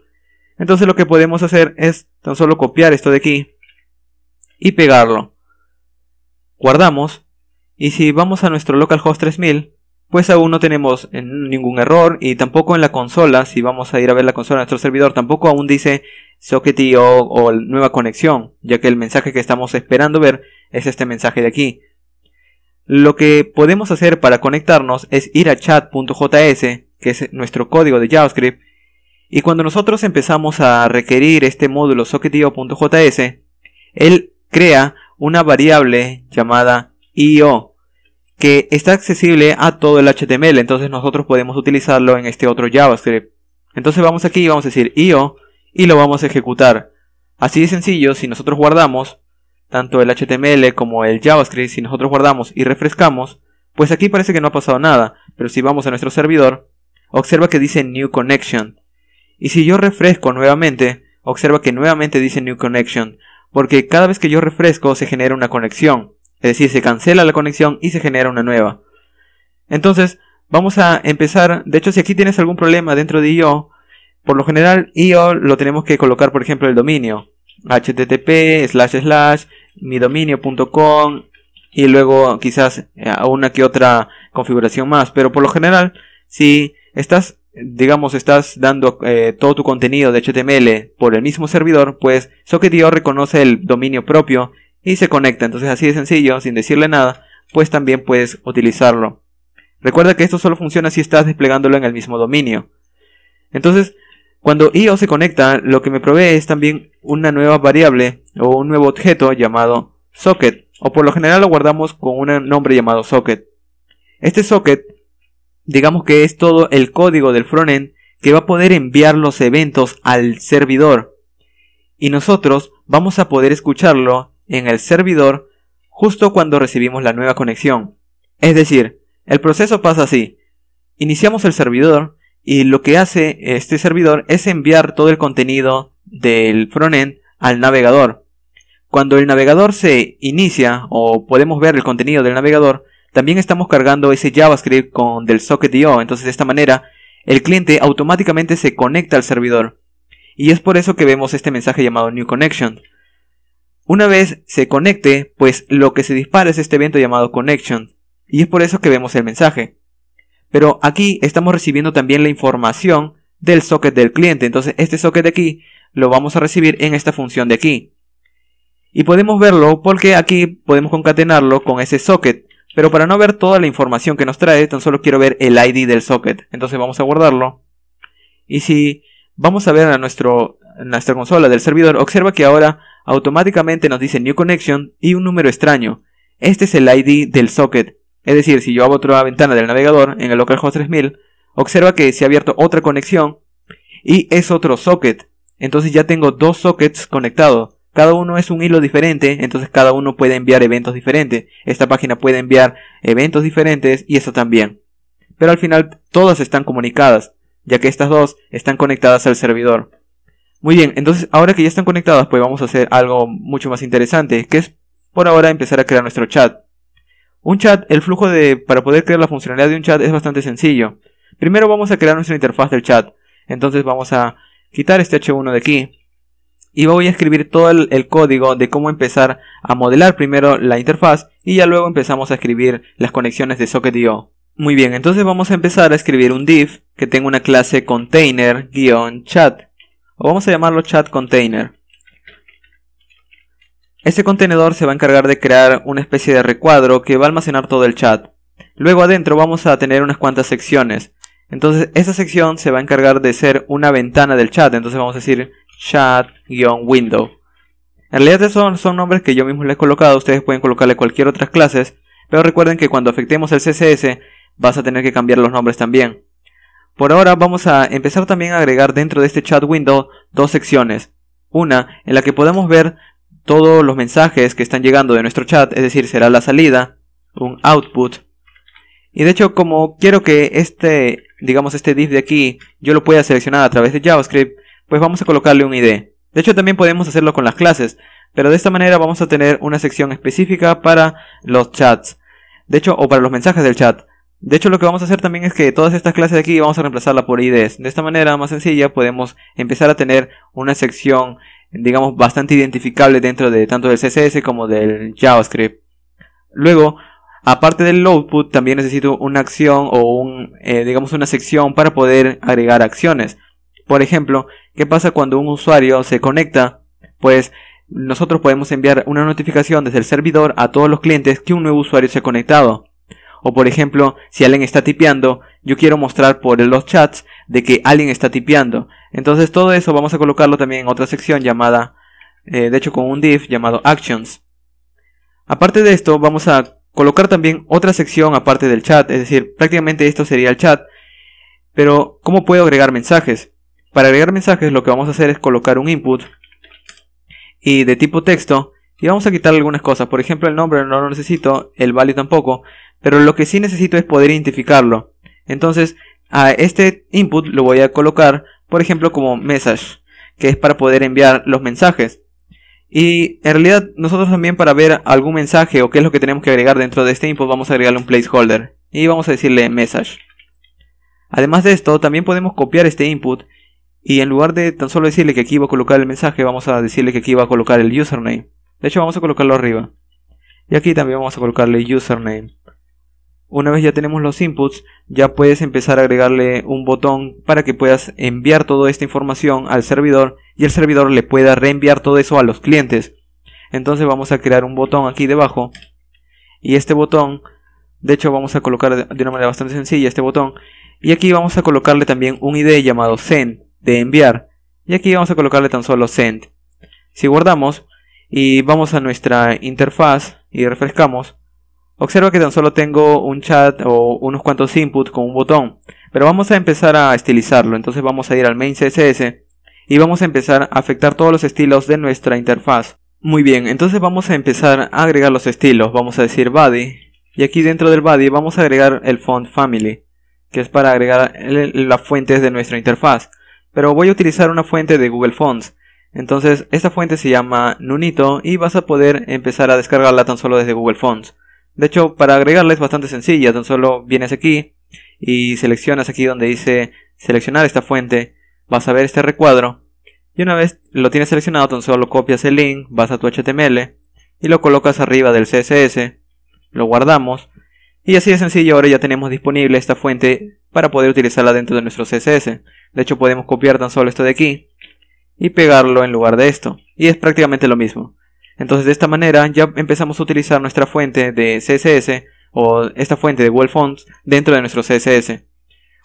Entonces lo que podemos hacer es tan solo copiar esto de aquí y pegarlo. Guardamos y si vamos a nuestro localhost 3000 pues aún no tenemos eh, ningún error y tampoco en la consola, si vamos a ir a ver la consola de nuestro servidor, tampoco aún dice sockety o nueva conexión, ya que el mensaje que estamos esperando ver es este mensaje de aquí. Lo que podemos hacer para conectarnos es ir a chat.js que es nuestro código de JavaScript, y cuando nosotros empezamos a requerir este módulo socketio.js, él crea una variable llamada io que está accesible a todo el HTML, entonces nosotros podemos utilizarlo en este otro JavaScript. Entonces vamos aquí y vamos a decir io y lo vamos a ejecutar. Así de sencillo, si nosotros guardamos tanto el HTML como el JavaScript, si nosotros guardamos y refrescamos, pues aquí parece que no ha pasado nada, pero si vamos a nuestro servidor, observa que dice New Connection. Y si yo refresco nuevamente, observa que nuevamente dice New Connection, porque cada vez que yo refresco se genera una conexión, es decir, se cancela la conexión y se genera una nueva. Entonces, vamos a empezar, de hecho si aquí tienes algún problema dentro de IO, por lo general IO lo tenemos que colocar por ejemplo el dominio, http slash slash midominio.com y luego quizás eh, una que otra configuración más, pero por lo general si estás, digamos, estás dando eh, todo tu contenido de HTML por el mismo servidor, pues Socket.io reconoce el dominio propio y se conecta. Entonces así de sencillo, sin decirle nada, pues también puedes utilizarlo. Recuerda que esto solo funciona si estás desplegándolo en el mismo dominio. Entonces, cuando IO se conecta, lo que me provee es también una nueva variable o un nuevo objeto llamado socket, o por lo general lo guardamos con un nombre llamado socket. Este socket digamos que es todo el código del frontend que va a poder enviar los eventos al servidor. Y nosotros vamos a poder escucharlo en el servidor justo cuando recibimos la nueva conexión. Es decir, el proceso pasa así. Iniciamos el servidor y lo que hace este servidor es enviar todo el contenido del frontend al navegador. Cuando el navegador se inicia o podemos ver el contenido del navegador, también estamos cargando ese JavaScript con del Socket.io. Entonces de esta manera el cliente automáticamente se conecta al servidor. Y es por eso que vemos este mensaje llamado New Connection. Una vez se conecte, pues lo que se dispara es este evento llamado Connection. Y es por eso que vemos el mensaje. Pero aquí estamos recibiendo también la información del socket del cliente. Entonces este socket de aquí lo vamos a recibir en esta función de aquí. Y podemos verlo porque aquí podemos concatenarlo con ese socket. Pero para no ver toda la información que nos trae, tan solo quiero ver el ID del socket. Entonces vamos a guardarlo. Y si vamos a ver a nuestro, nuestra consola del servidor, observa que ahora automáticamente nos dice New Connection y un número extraño. Este es el ID del socket. Es decir, si yo abro otra ventana del navegador en el localhost 3000, observa que se ha abierto otra conexión y es otro socket. Entonces ya tengo dos sockets conectados. Cada uno es un hilo diferente, entonces cada uno puede enviar eventos diferentes. Esta página puede enviar eventos diferentes y eso también. Pero al final todas están comunicadas, ya que estas dos están conectadas al servidor. Muy bien, entonces ahora que ya están conectadas, pues vamos a hacer algo mucho más interesante, que es por ahora empezar a crear nuestro chat. Un chat, el flujo de para poder crear la funcionalidad de un chat es bastante sencillo. Primero vamos a crear nuestra interfaz del chat. Entonces vamos a quitar este H1 de aquí y voy a escribir todo el, código de cómo empezar a modelar primero la interfaz y ya luego empezamos a escribir las conexiones de socket.io. Muy bien, entonces vamos a empezar a escribir un div que tenga una clase container-chat o vamos a llamarlo chat container. Este contenedor se va a encargar de crear una especie de recuadro que va a almacenar todo el chat. Luego adentro vamos a tener unas cuantas secciones. Entonces esa sección se va a encargar de ser una ventana del chat. Entonces vamos a decir chat-window. En realidad son son nombres que yo mismo les he colocado, ustedes pueden colocarle cualquier otra clases, pero recuerden que cuando afectemos el CSS vas a tener que cambiar los nombres también. Por ahora vamos a empezar también a agregar dentro de este chat window dos secciones. Una en la que podemos ver todos los mensajes que están llegando de nuestro chat, es decir, será la salida, un output. Y de hecho, como quiero que este, digamos este div de aquí, yo lo pueda seleccionar a través de JavaScript, pues vamos a colocarle un ID. De hecho también podemos hacerlo con las clases, pero de esta manera vamos a tener una sección específica para los chats. De hecho, o para los mensajes del chat. De hecho, lo que vamos a hacer también es que todas estas clases de aquí vamos a reemplazarla por IDs. De esta manera más sencilla podemos empezar a tener una sección, digamos, bastante identificable dentro de tanto del CSS como del JavaScript. Luego, aparte del output, también necesito una acción o un, eh, digamos, una sección para poder agregar acciones. Por ejemplo, ¿qué pasa cuando un usuario se conecta? Pues nosotros podemos enviar una notificación desde el servidor a todos los clientes que un nuevo usuario se ha conectado. O por ejemplo, si alguien está tipeando, yo quiero mostrar por los chats de que alguien está tipeando. Entonces todo eso vamos a colocarlo también en otra sección llamada, eh, de hecho con un div llamado actions. Aparte de esto, vamos a colocar también otra sección aparte del chat, es decir, prácticamente esto sería el chat. Pero, ¿cómo puedo agregar mensajes? Para agregar mensajes lo que vamos a hacer es colocar un input y de tipo texto y vamos a quitar algunas cosas. Por ejemplo, el nombre no lo necesito, el value tampoco, pero lo que sí necesito es poder identificarlo. Entonces, a este input lo voy a colocar, por ejemplo, como message, que es para poder enviar los mensajes. Y en realidad nosotros también para ver algún mensaje o qué es lo que tenemos que agregar dentro de este input vamos a agregarle un placeholder y vamos a decirle message. Además de esto, también podemos copiar este input y en lugar de tan solo decirle que aquí va a colocar el mensaje, vamos a decirle que aquí va a colocar el username. De hecho, vamos a colocarlo arriba. Y aquí también vamos a colocarle username. Una vez ya tenemos los inputs, ya puedes empezar a agregarle un botón para que puedas enviar toda esta información al servidor y el servidor le pueda reenviar todo eso a los clientes. Entonces vamos a crear un botón aquí debajo y este botón, de hecho vamos a colocar de una manera bastante sencilla este botón y aquí vamos a colocarle también un ID llamado send de enviar. Y aquí vamos a colocarle tan solo send. Si guardamos y vamos a nuestra interfaz y refrescamos, observa que tan solo tengo un chat o unos cuantos inputs con un botón. Pero vamos a empezar a estilizarlo. Entonces vamos a ir al main CSS y vamos a empezar a afectar todos los estilos de nuestra interfaz. Muy bien, entonces vamos a empezar a agregar los estilos. Vamos a decir body. Y aquí dentro del body vamos a agregar el font family, que es para agregar las fuentes de nuestra interfaz. Pero voy a utilizar una fuente de Google Fonts. Entonces, esta fuente se llama Nunito y vas a poder empezar a descargarla tan solo desde Google Fonts. De hecho, para agregarla es bastante sencilla, tan solo vienes aquí y seleccionas aquí donde dice seleccionar esta fuente, vas a ver este recuadro y una vez lo tienes seleccionado, tan solo copias el link, vas a tu HTML y lo colocas arriba del CSS, lo guardamos y así de sencillo ahora ya tenemos disponible esta fuente para poder utilizarla dentro de nuestro CSS. De hecho podemos copiar tan solo esto de aquí y pegarlo en lugar de esto. Y es prácticamente lo mismo. Entonces de esta manera ya empezamos a utilizar nuestra fuente de CSS o esta fuente de Google Fonts dentro de nuestro CSS.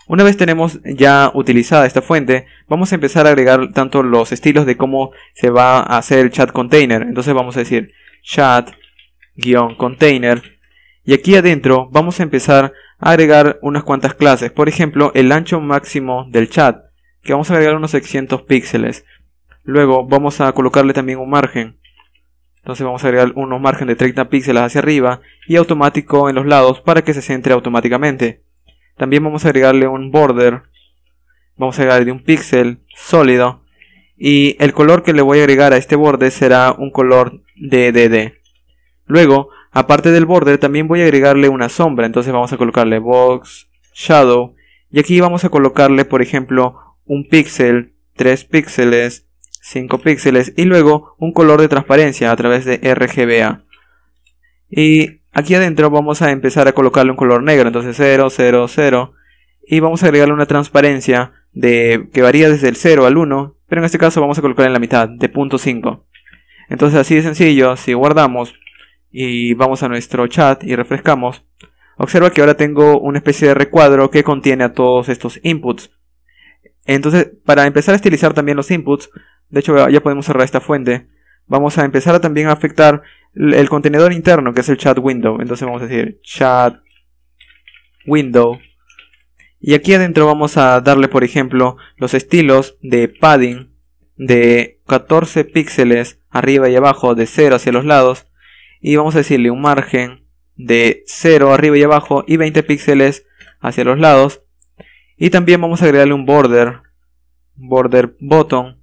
Una vez tenemos ya utilizada esta fuente, vamos a empezar a agregar tanto los estilos de cómo se va a hacer el chat container. Entonces vamos a decir chat-container y aquí adentro vamos a empezar a agregar unas cuantas clases. Por ejemplo, el ancho máximo del chat, que vamos a agregar unos 600 píxeles. Luego vamos a colocarle también un margen. Entonces vamos a agregar unos margen de 30 píxeles hacia arriba y automático en los lados para que se centre automáticamente. También vamos a agregarle un border. Vamos a agregarle un píxel sólido. Y el color que le voy a agregar a este borde será un color DDD. Luego Aparte del border también voy a agregarle una sombra, entonces vamos a colocarle box, shadow y aquí vamos a colocarle por ejemplo un píxel, 3 píxeles, 5 píxeles y luego un color de transparencia a través de RGBA. Y aquí adentro vamos a empezar a colocarle un color negro, entonces 0, 0, 0 y vamos a agregarle una transparencia de, que varía desde el 0 al 1, pero en este caso vamos a colocar en la mitad, de 0.5. Entonces así de sencillo, si guardamos y vamos a nuestro chat y refrescamos, observa que ahora tengo una especie de recuadro que contiene a todos estos inputs. Entonces, para empezar a estilizar también los inputs, de hecho ya podemos cerrar esta fuente, vamos a empezar también a afectar el contenedor interno que es el chat window. Entonces vamos a decir chat window. Y aquí adentro vamos a darle, por ejemplo, los estilos de padding de 14 píxeles arriba y abajo, de 0 hacia los lados, y vamos a decirle un margen de 0 arriba y abajo y 20 píxeles hacia los lados. Y también vamos a agregarle un border, border button.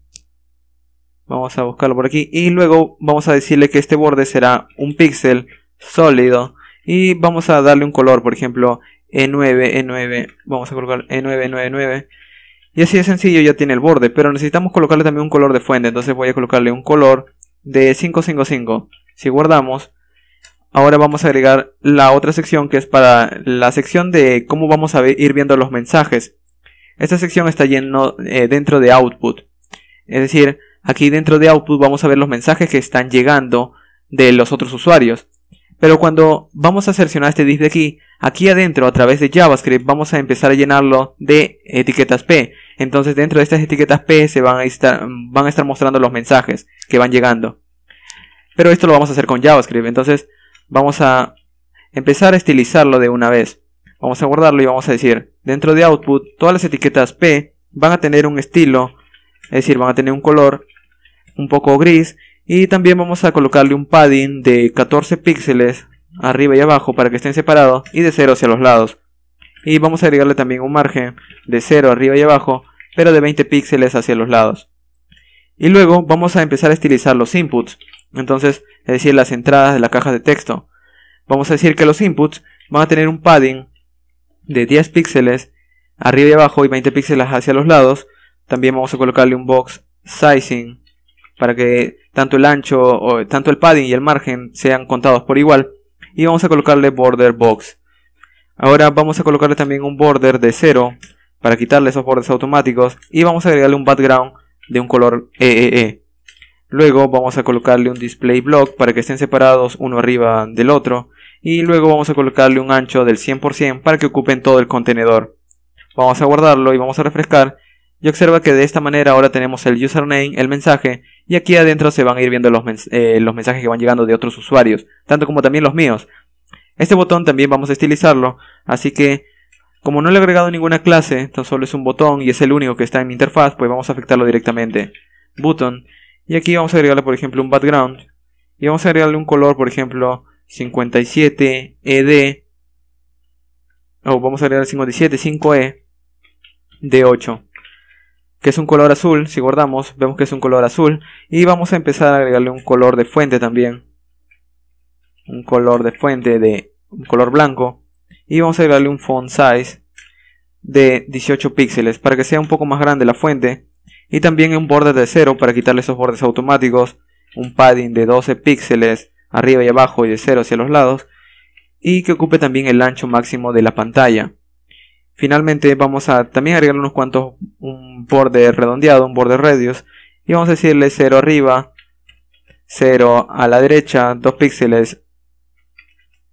Vamos a buscarlo por aquí y luego vamos a decirle que este borde será un píxel sólido y vamos a darle un color, por ejemplo, E9, E9, vamos a colocar E9, E9, e Y así de sencillo ya tiene el borde, pero necesitamos colocarle también un color de fuente, entonces voy a colocarle un color de 555. Si guardamos, ahora vamos a agregar la otra sección que es para la sección de cómo vamos a ir viendo los mensajes. Esta sección está lleno, eh, dentro de output. Es decir, aquí dentro de output vamos a ver los mensajes que están llegando de los otros usuarios. Pero cuando vamos a seleccionar este div de aquí, aquí adentro a través de JavaScript vamos a empezar a llenarlo de etiquetas P. Entonces dentro de estas etiquetas P se van a estar mostrando los mensajes que van llegando. Pero esto lo vamos a hacer con JavaScript. Entonces vamos a empezar a estilizarlo de una vez. Vamos a guardarlo y vamos a decir, dentro de output, todas las etiquetas P van a tener un estilo, es decir, van a tener un color un poco gris. Y también vamos a colocarle un padding de 14 píxeles arriba y abajo para que estén separados y de 0 hacia los lados. Y vamos a agregarle también un margen de 0 arriba y abajo, pero de 20 píxeles hacia los lados. Y luego vamos a empezar a estilizar los inputs. Entonces, es decir, las entradas de la caja de texto. Vamos a decir que los inputs van a tener un padding de 10 píxeles arriba y abajo y 20 píxeles hacia los lados. También vamos a colocarle un box sizing para que tanto el ancho o tanto el padding y el margen sean contados por igual. Y vamos a colocarle border box. Ahora vamos a colocarle también un border de 0 para quitarle esos bordes automáticos y vamos a agregarle un background de un color EEE. E e. Luego vamos a colocarle un display block para que estén separados uno arriba del otro. Y luego vamos a colocarle un ancho del 100% para que ocupen todo el contenedor. Vamos a guardarlo y vamos a refrescar. Y observa que de esta manera ahora tenemos el username, el mensaje. Y aquí adentro se van a ir viendo los, eh, los mensajes que van llegando de otros usuarios. Tanto como también los míos. Este botón también vamos a estilizarlo. Así que como no le he agregado ninguna clase, tan solo es un botón y es el único que está en mi interfaz, pues vamos a afectarlo directamente. Button y aquí vamos a agregarle, por ejemplo, un background. Y vamos a agregarle un color, por ejemplo, 57 ED. O vamos a agregar 57, 5E de 8. Que es un color azul. Si guardamos, vemos que es un color azul. Y vamos a empezar a agregarle un color de fuente también. Un color de fuente de un color blanco. Y vamos a agregarle un font size de 18 píxeles. Para que sea un poco más grande la fuente y también un borde de 0 para quitarle esos bordes automáticos, un padding de 12 píxeles arriba y abajo y de 0 hacia los lados y que ocupe también el ancho máximo de la pantalla. Finalmente vamos a también agregar unos cuantos un borde redondeado, un borde radius y vamos a decirle 0 arriba, 0 a la derecha, 2 píxeles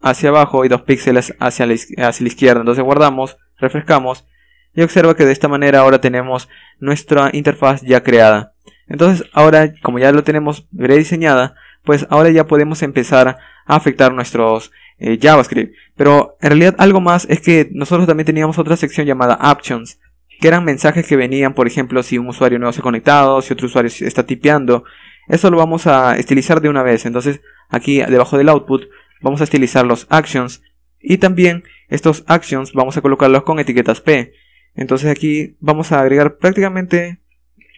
hacia abajo y 2 píxeles hacia hacia la izquierda. Entonces guardamos, refrescamos y observa que de esta manera ahora tenemos nuestra interfaz ya creada. Entonces ahora como ya lo tenemos Rediseñada, pues ahora ya podemos empezar a afectar nuestros eh, JavaScript. Pero en realidad algo más es que nosotros también teníamos otra sección llamada Options, que eran mensajes que venían, por ejemplo, si un usuario nuevo se ha conectado, si otro usuario está tipeando. Eso lo vamos a estilizar de una vez. Entonces aquí debajo del output vamos a estilizar los actions y también estos actions vamos a colocarlos con etiquetas P. Entonces aquí vamos a agregar prácticamente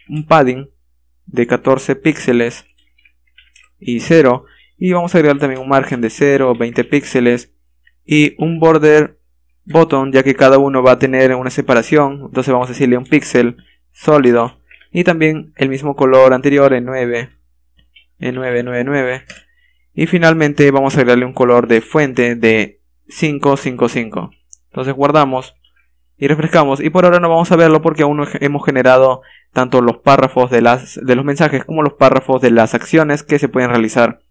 un padding de 14 píxeles y 0. Y vamos a agregar también un margen de 0, 20 píxeles y un border button, ya que cada uno va a tener una separación. Entonces vamos a decirle un píxel sólido y también el mismo color anterior en 9, en 999. Y finalmente vamos a agregarle un color de fuente de 5, 5, 5. Entonces guardamos y refrescamos. Y por ahora no vamos a verlo porque aún no hemos generado tanto los párrafos de, las, de los mensajes como los párrafos de las acciones que se pueden realizar.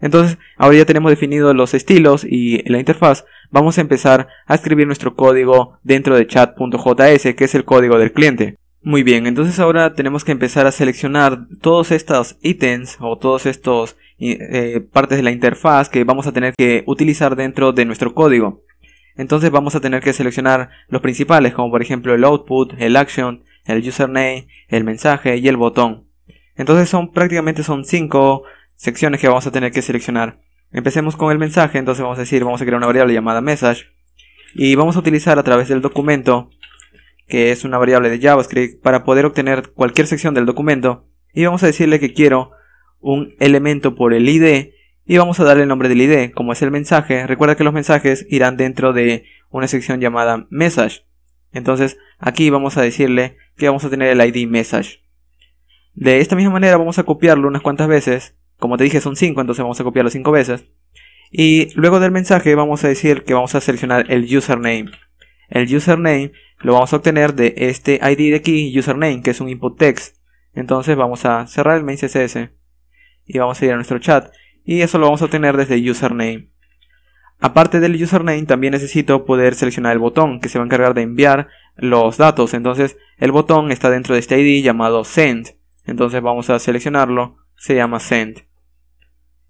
Entonces, ahora ya tenemos definidos los estilos y la interfaz. Vamos a empezar a escribir nuestro código dentro de chat.js, que es el código del cliente. Muy bien, entonces ahora tenemos que empezar a seleccionar todos estos ítems o todas estas eh, eh, partes de la interfaz que vamos a tener que utilizar dentro de nuestro código. Entonces vamos a tener que seleccionar los principales, como por ejemplo el output, el action, el username, el mensaje y el botón. Entonces son prácticamente son cinco secciones que vamos a tener que seleccionar. Empecemos con el mensaje, entonces vamos a decir, vamos a crear una variable llamada message y vamos a utilizar a través del documento, que es una variable de JavaScript, para poder obtener cualquier sección del documento y vamos a decirle que quiero un elemento por el ID y vamos a darle el nombre del ID, como es el mensaje. Recuerda que los mensajes irán dentro de una sección llamada message. Entonces aquí vamos a decirle que vamos a tener el ID message. De esta misma manera vamos a copiarlo unas cuantas veces. Como te dije son 5, entonces vamos a copiarlo 5 veces. Y luego del mensaje vamos a decir que vamos a seleccionar el username. El username lo vamos a obtener de este ID de aquí, username, que es un input text. Entonces vamos a cerrar el main CSS y vamos a ir a nuestro chat y eso lo vamos a obtener desde username. Aparte del username también necesito poder seleccionar el botón que se va a encargar de enviar los datos. Entonces el botón está dentro de este ID llamado send. Entonces vamos a seleccionarlo, se llama send.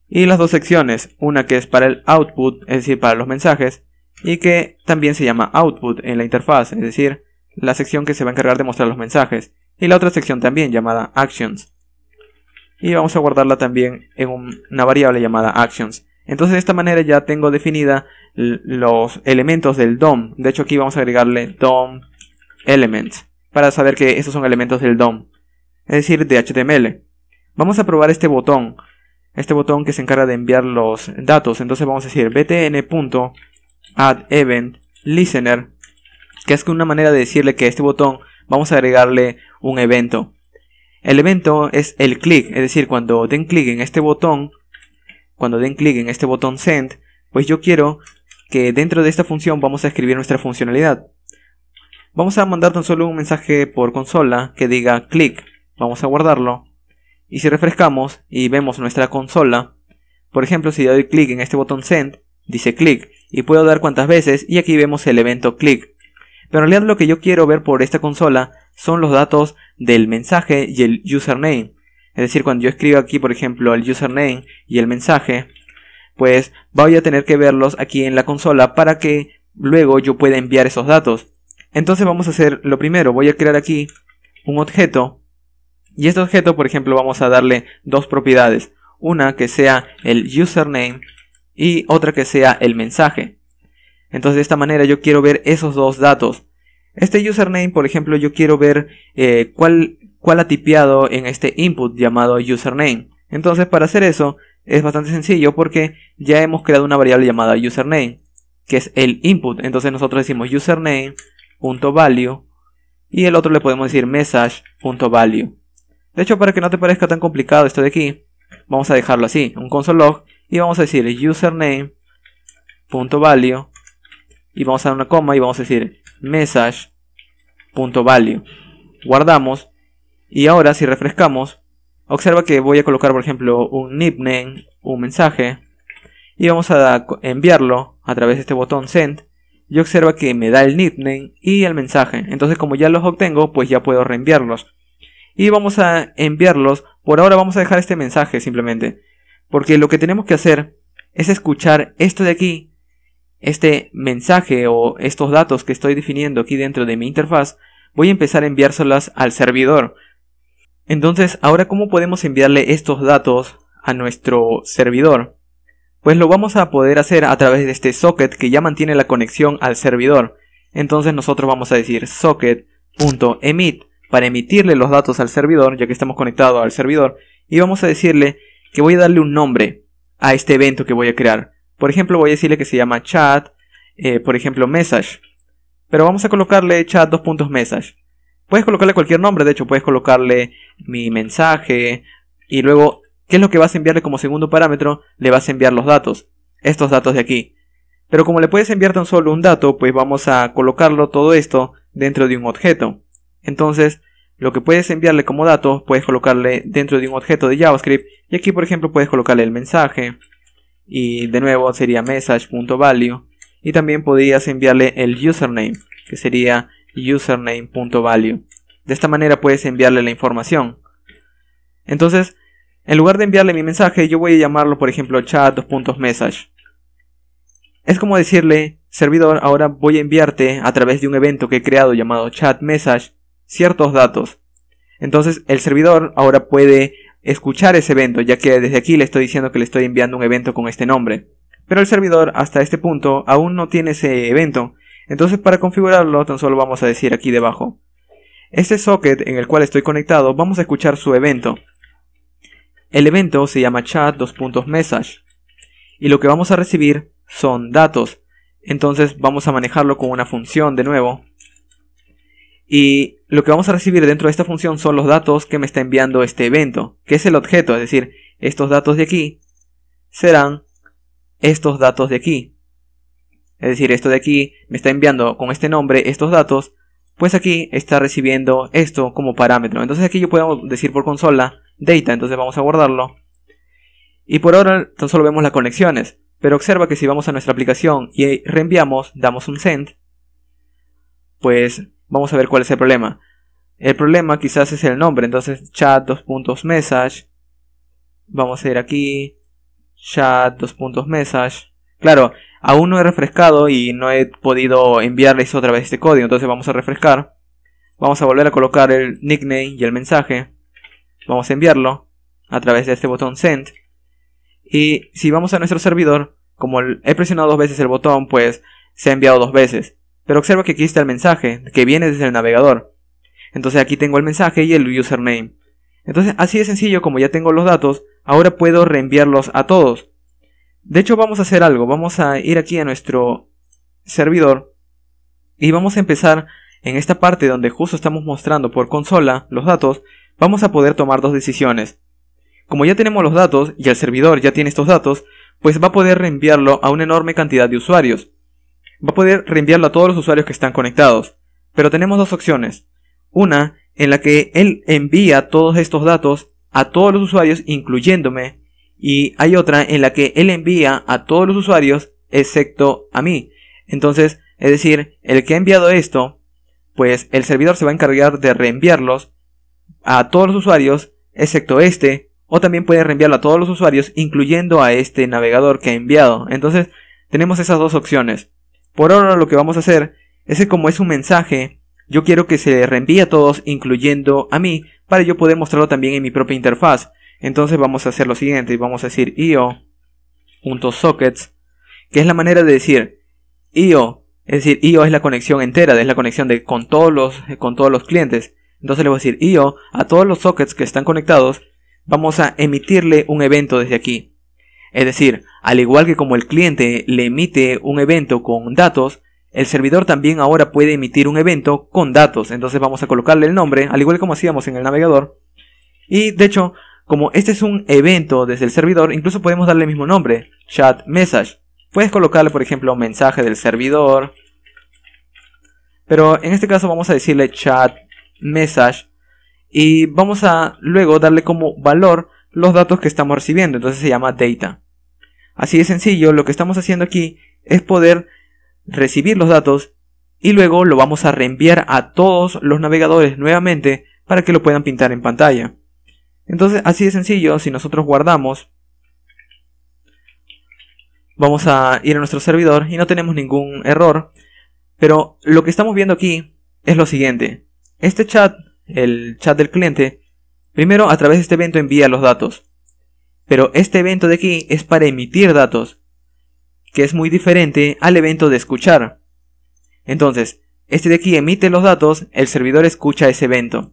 Y las dos secciones, una que es para el output, es decir, para los mensajes, y que también se llama output en la interfaz, es decir, la sección que se va a encargar de mostrar los mensajes, y la otra sección también llamada actions y vamos a guardarla también en una variable llamada actions. Entonces de esta manera ya tengo definida los elementos del DOM. De hecho aquí vamos a agregarle DOM elements para saber que estos son elementos del DOM, es decir, de HTML. Vamos a probar este botón, este botón que se encarga de enviar los datos. Entonces vamos a decir btn.addEventListener, que es una manera de decirle que a este botón vamos a agregarle un evento. El evento es el clic, es decir, cuando den clic en este botón, cuando den clic en este botón send, pues yo quiero que dentro de esta función vamos a escribir nuestra funcionalidad. Vamos a mandar tan solo un mensaje por consola que diga clic, vamos a guardarlo. Y si refrescamos y vemos nuestra consola, por ejemplo, si doy clic en este botón send, dice clic, y puedo dar cuantas veces, y aquí vemos el evento clic. Pero en realidad lo que yo quiero ver por esta consola son los datos del mensaje y el username. Es decir, cuando yo escribo aquí, por ejemplo, el username y el mensaje, pues voy a tener que verlos aquí en la consola para que luego yo pueda enviar esos datos. Entonces vamos a hacer lo primero, voy a crear aquí un objeto y este objeto, por ejemplo, vamos a darle dos propiedades, una que sea el username y otra que sea el mensaje. Entonces de esta manera yo quiero ver esos dos datos. Este username, por ejemplo, yo quiero ver eh, cuál, cuál ha tipeado en este input llamado username. Entonces, para hacer eso, es bastante sencillo porque ya hemos creado una variable llamada username, que es el input. Entonces, nosotros decimos username.value y el otro le podemos decir message.value. De hecho, para que no te parezca tan complicado esto de aquí, vamos a dejarlo así, un console y vamos a decir username.value y vamos a dar una coma y vamos a decir message.value. Guardamos y ahora si refrescamos, observa que voy a colocar por ejemplo un nickname, un mensaje y vamos a enviarlo a través de este botón send y observa que me da el nickname y el mensaje. Entonces como ya los obtengo, pues ya puedo reenviarlos. Y vamos a enviarlos, por ahora vamos a dejar este mensaje simplemente, porque lo que tenemos que hacer es escuchar esto de aquí este mensaje o estos datos que estoy definiendo aquí dentro de mi interfaz, voy a empezar a enviárselas al servidor. Entonces, ahora cómo podemos enviarle estos datos a nuestro servidor? Pues lo vamos a poder hacer a través de este socket que ya mantiene la conexión al servidor. Entonces nosotros vamos a decir socket.emit para emitirle los datos al servidor, ya que estamos conectados al servidor, y vamos a decirle que voy a darle un nombre a este evento que voy a crear. Por ejemplo, voy a decirle que se llama chat, eh, por ejemplo, message. Pero vamos a colocarle chat dos puntos message. Puedes colocarle cualquier nombre, de hecho, puedes colocarle mi mensaje y luego, ¿qué es lo que vas a enviarle como segundo parámetro? Le vas a enviar los datos, estos datos de aquí. Pero como le puedes enviar tan solo un dato, pues vamos a colocarlo todo esto dentro de un objeto. Entonces, lo que puedes enviarle como dato, puedes colocarle dentro de un objeto de JavaScript. Y aquí, por ejemplo, puedes colocarle el mensaje y de nuevo sería message.value y también podrías enviarle el username que sería username.value. De esta manera puedes enviarle la información. Entonces, en lugar de enviarle mi mensaje, yo voy a llamarlo, por ejemplo, chat.message. Es como decirle, servidor, ahora voy a enviarte a través de un evento que he creado llamado chat message ciertos datos. Entonces el servidor ahora puede escuchar ese evento, ya que desde aquí le estoy diciendo que le estoy enviando un evento con este nombre. Pero el servidor hasta este punto aún no tiene ese evento, entonces para configurarlo tan solo vamos a decir aquí debajo. Este socket en el cual estoy conectado vamos a escuchar su evento. El evento se llama chat 2message y lo que vamos a recibir son datos. Entonces vamos a manejarlo con una función de nuevo y lo que vamos a recibir dentro de esta función son los datos que me está enviando este evento, que es el objeto, es decir, estos datos de aquí serán estos datos de aquí. Es decir, esto de aquí me está enviando con este nombre estos datos, pues aquí está recibiendo esto como parámetro. Entonces aquí yo puedo decir por consola data, entonces vamos a guardarlo. Y por ahora tan solo vemos las conexiones, pero observa que si vamos a nuestra aplicación y reenviamos, damos un send, pues Vamos a ver cuál es el problema. El problema quizás es el nombre. Entonces, chat dos puntos Vamos a ir aquí. Chat dos puntos Claro, aún no he refrescado y no he podido enviarles otra vez este código. Entonces vamos a refrescar. Vamos a volver a colocar el nickname y el mensaje. Vamos a enviarlo a través de este botón send. Y si vamos a nuestro servidor, como he presionado dos veces el botón, pues se ha enviado dos veces. Pero observa que aquí está el mensaje, que viene desde el navegador. Entonces aquí tengo el mensaje y el username. Entonces así de sencillo como ya tengo los datos, ahora puedo reenviarlos a todos. De hecho vamos a hacer algo, vamos a ir aquí a nuestro servidor y vamos a empezar en esta parte donde justo estamos mostrando por consola los datos, vamos a poder tomar dos decisiones. Como ya tenemos los datos y el servidor ya tiene estos datos, pues va a poder reenviarlo a una enorme cantidad de usuarios va a poder reenviarlo a todos los usuarios que están conectados. Pero tenemos dos opciones. Una en la que él envía todos estos datos a todos los usuarios, incluyéndome. Y hay otra en la que él envía a todos los usuarios, excepto a mí. Entonces, es decir, el que ha enviado esto, pues el servidor se va a encargar de reenviarlos a todos los usuarios, excepto este, o también puede reenviarlo a todos los usuarios, incluyendo a este navegador que ha enviado. Entonces, tenemos esas dos opciones. Por ahora lo que vamos a hacer es que como es un mensaje, yo quiero que se reenvíe a todos, incluyendo a mí, para yo poder mostrarlo también en mi propia interfaz. Entonces vamos a hacer lo siguiente, vamos a decir io.sockets, que es la manera de decir io, es decir, io es la conexión entera, es la conexión de con todos los con todos los clientes. Entonces le voy a decir io a todos los sockets que están conectados, vamos a emitirle un evento desde aquí. Es decir, al igual que como el cliente le emite un evento con datos, el servidor también ahora puede emitir un evento con datos. Entonces vamos a colocarle el nombre, al igual como hacíamos en el navegador. Y de hecho, como este es un evento desde el servidor, incluso podemos darle el mismo nombre, chat message. Puedes colocarle, por ejemplo, mensaje del servidor. Pero en este caso vamos a decirle chat message. Y vamos a luego darle como valor los datos que estamos recibiendo, entonces se llama data. Así de sencillo, lo que estamos haciendo aquí es poder recibir los datos y luego lo vamos a reenviar a todos los navegadores nuevamente para que lo puedan pintar en pantalla. Entonces, así de sencillo, si nosotros guardamos, vamos a ir a nuestro servidor y no tenemos ningún error. Pero lo que estamos viendo aquí es lo siguiente. Este chat, el chat del cliente, Primero, a través de este evento envía los datos. Pero este evento de aquí es para emitir datos, que es muy diferente al evento de escuchar. Entonces, este de aquí emite los datos, el servidor escucha ese evento.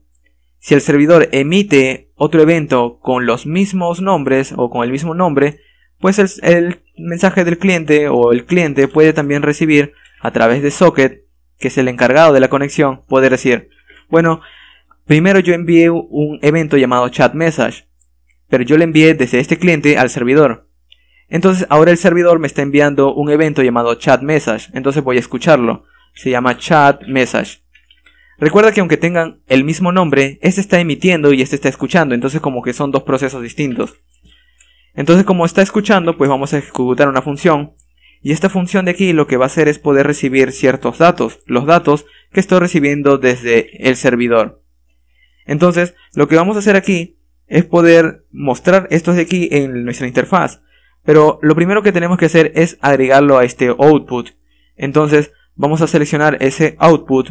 Si el servidor emite otro evento con los mismos nombres o con el mismo nombre, pues el, mensaje del cliente o el cliente puede también recibir a través de socket, que es el encargado de la conexión, puede decir, bueno, Primero yo envié un evento llamado chat message, pero yo le envié desde este cliente al servidor. Entonces ahora el servidor me está enviando un evento llamado chat message, entonces voy a escucharlo. Se llama chat message. Recuerda que aunque tengan el mismo nombre, este está emitiendo y este está escuchando, entonces como que son dos procesos distintos. Entonces como está escuchando, pues vamos a ejecutar una función y esta función de aquí lo que va a hacer es poder recibir ciertos datos, los datos que estoy recibiendo desde el servidor. Entonces, lo que vamos a hacer aquí es poder mostrar estos de aquí en nuestra interfaz. Pero lo primero que tenemos que hacer es agregarlo a este output. Entonces, vamos a seleccionar ese output.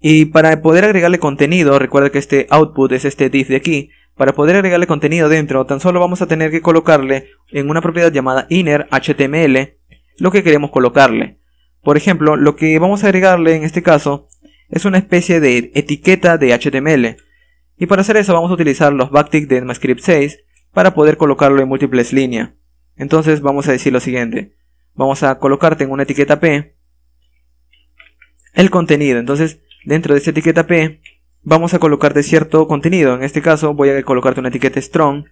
Y para poder agregarle contenido, recuerda que este output es este div de aquí. Para poder agregarle contenido dentro, tan solo vamos a tener que colocarle en una propiedad llamada innerHTML HTML lo que queremos colocarle. Por ejemplo, lo que vamos a agregarle en este caso es una especie de etiqueta de HTML. Y para hacer eso vamos a utilizar los backticks de ECMAScript 6 para poder colocarlo en múltiples líneas. Entonces vamos a decir lo siguiente. Vamos a colocarte en una etiqueta P el contenido. Entonces dentro de esta etiqueta P vamos a colocarte cierto contenido. En este caso voy a colocarte una etiqueta strong.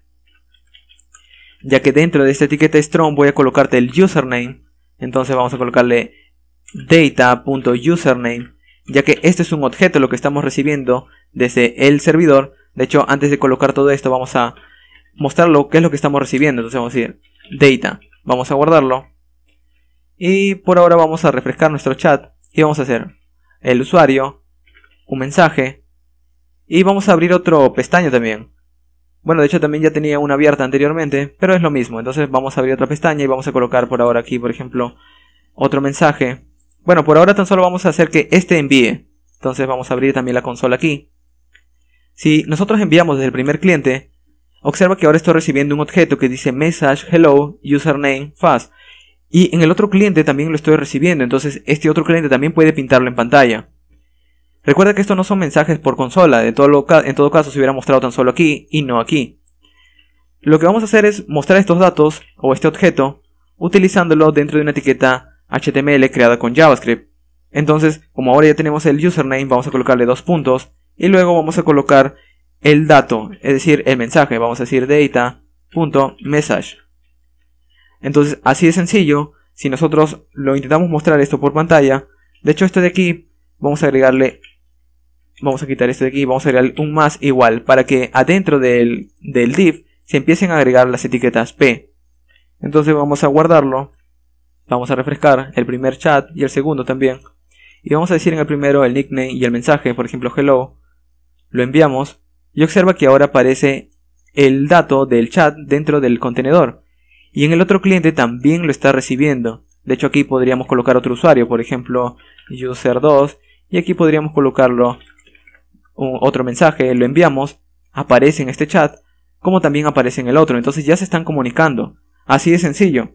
Ya que dentro de esta etiqueta strong voy a colocarte el username. Entonces vamos a colocarle data.username ya que este es un objeto lo que estamos recibiendo desde el servidor. De hecho, antes de colocar todo esto, vamos a mostrarlo qué es lo que estamos recibiendo. Entonces vamos a decir data, vamos a guardarlo. Y por ahora vamos a refrescar nuestro chat y vamos a hacer el usuario, un mensaje y vamos a abrir otro pestaña también. Bueno, de hecho también ya tenía una abierta anteriormente, pero es lo mismo. Entonces vamos a abrir otra pestaña y vamos a colocar por ahora aquí, por ejemplo, otro mensaje bueno, por ahora tan solo vamos a hacer que este envíe. Entonces vamos a abrir también la consola aquí. Si nosotros enviamos desde el primer cliente, observa que ahora estoy recibiendo un objeto que dice message, hello, username, fast. Y en el otro cliente también lo estoy recibiendo, entonces este otro cliente también puede pintarlo en pantalla. Recuerda que estos no son mensajes por consola, de todo en todo caso se hubiera mostrado tan solo aquí y no aquí. Lo que vamos a hacer es mostrar estos datos o este objeto utilizándolo dentro de una etiqueta HTML creada con JavaScript. Entonces, como ahora ya tenemos el username, vamos a colocarle dos puntos y luego vamos a colocar el dato, es decir, el mensaje, vamos a decir data.message. Entonces, así de sencillo, si nosotros lo intentamos mostrar esto por pantalla, de hecho este de aquí, vamos a agregarle, vamos a quitar este de aquí, vamos a agregarle un más igual, para que adentro del, del div se empiecen a agregar las etiquetas p. Entonces vamos a guardarlo Vamos a refrescar el primer chat y el segundo también. Y vamos a decir en el primero el nickname y el mensaje, por ejemplo hello. Lo enviamos y observa que ahora aparece el dato del chat dentro del contenedor. Y en el otro cliente también lo está recibiendo. De hecho aquí podríamos colocar otro usuario, por ejemplo user2. Y aquí podríamos colocarlo otro mensaje, lo enviamos, aparece en este chat, como también aparece en el otro. Entonces ya se están comunicando. Así de sencillo.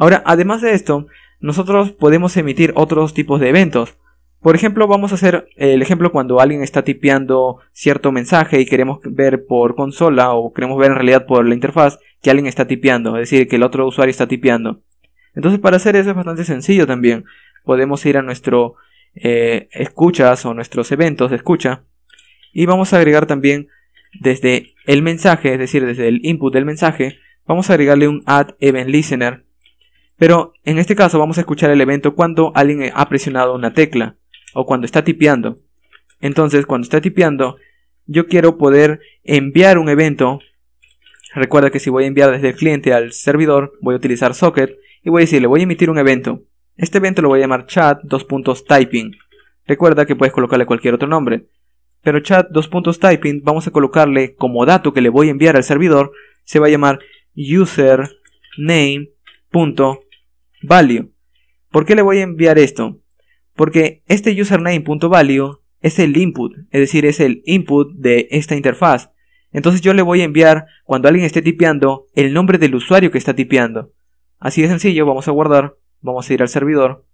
Ahora, además de esto, nosotros podemos emitir otros tipos de eventos. Por ejemplo, vamos a hacer el ejemplo cuando alguien está tipeando cierto mensaje y queremos ver por consola o queremos ver en realidad por la interfaz que alguien está tipeando, es decir, que el otro usuario está tipeando. Entonces, para hacer eso es bastante sencillo también. Podemos ir a nuestro eh, escuchas o nuestros eventos de escucha y vamos a agregar también desde el mensaje, es decir, desde el input del mensaje, vamos a agregarle un add event listener pero en este caso vamos a escuchar el evento cuando alguien ha presionado una tecla o cuando está tipeando. Entonces, cuando está tipeando, yo quiero poder enviar un evento. Recuerda que si voy a enviar desde el cliente al servidor, voy a utilizar socket y voy a decirle, voy a emitir un evento. Este evento lo voy a llamar chat dos typing. Recuerda que puedes colocarle cualquier otro nombre. Pero chat dos typing vamos a colocarle como dato que le voy a enviar al servidor, se va a llamar username value. ¿Por qué le voy a enviar esto? Porque este username.value es el input, es decir, es el input de esta interfaz. Entonces yo le voy a enviar cuando alguien esté tipeando el nombre del usuario que está tipeando. Así de sencillo, vamos a guardar, vamos a ir al servidor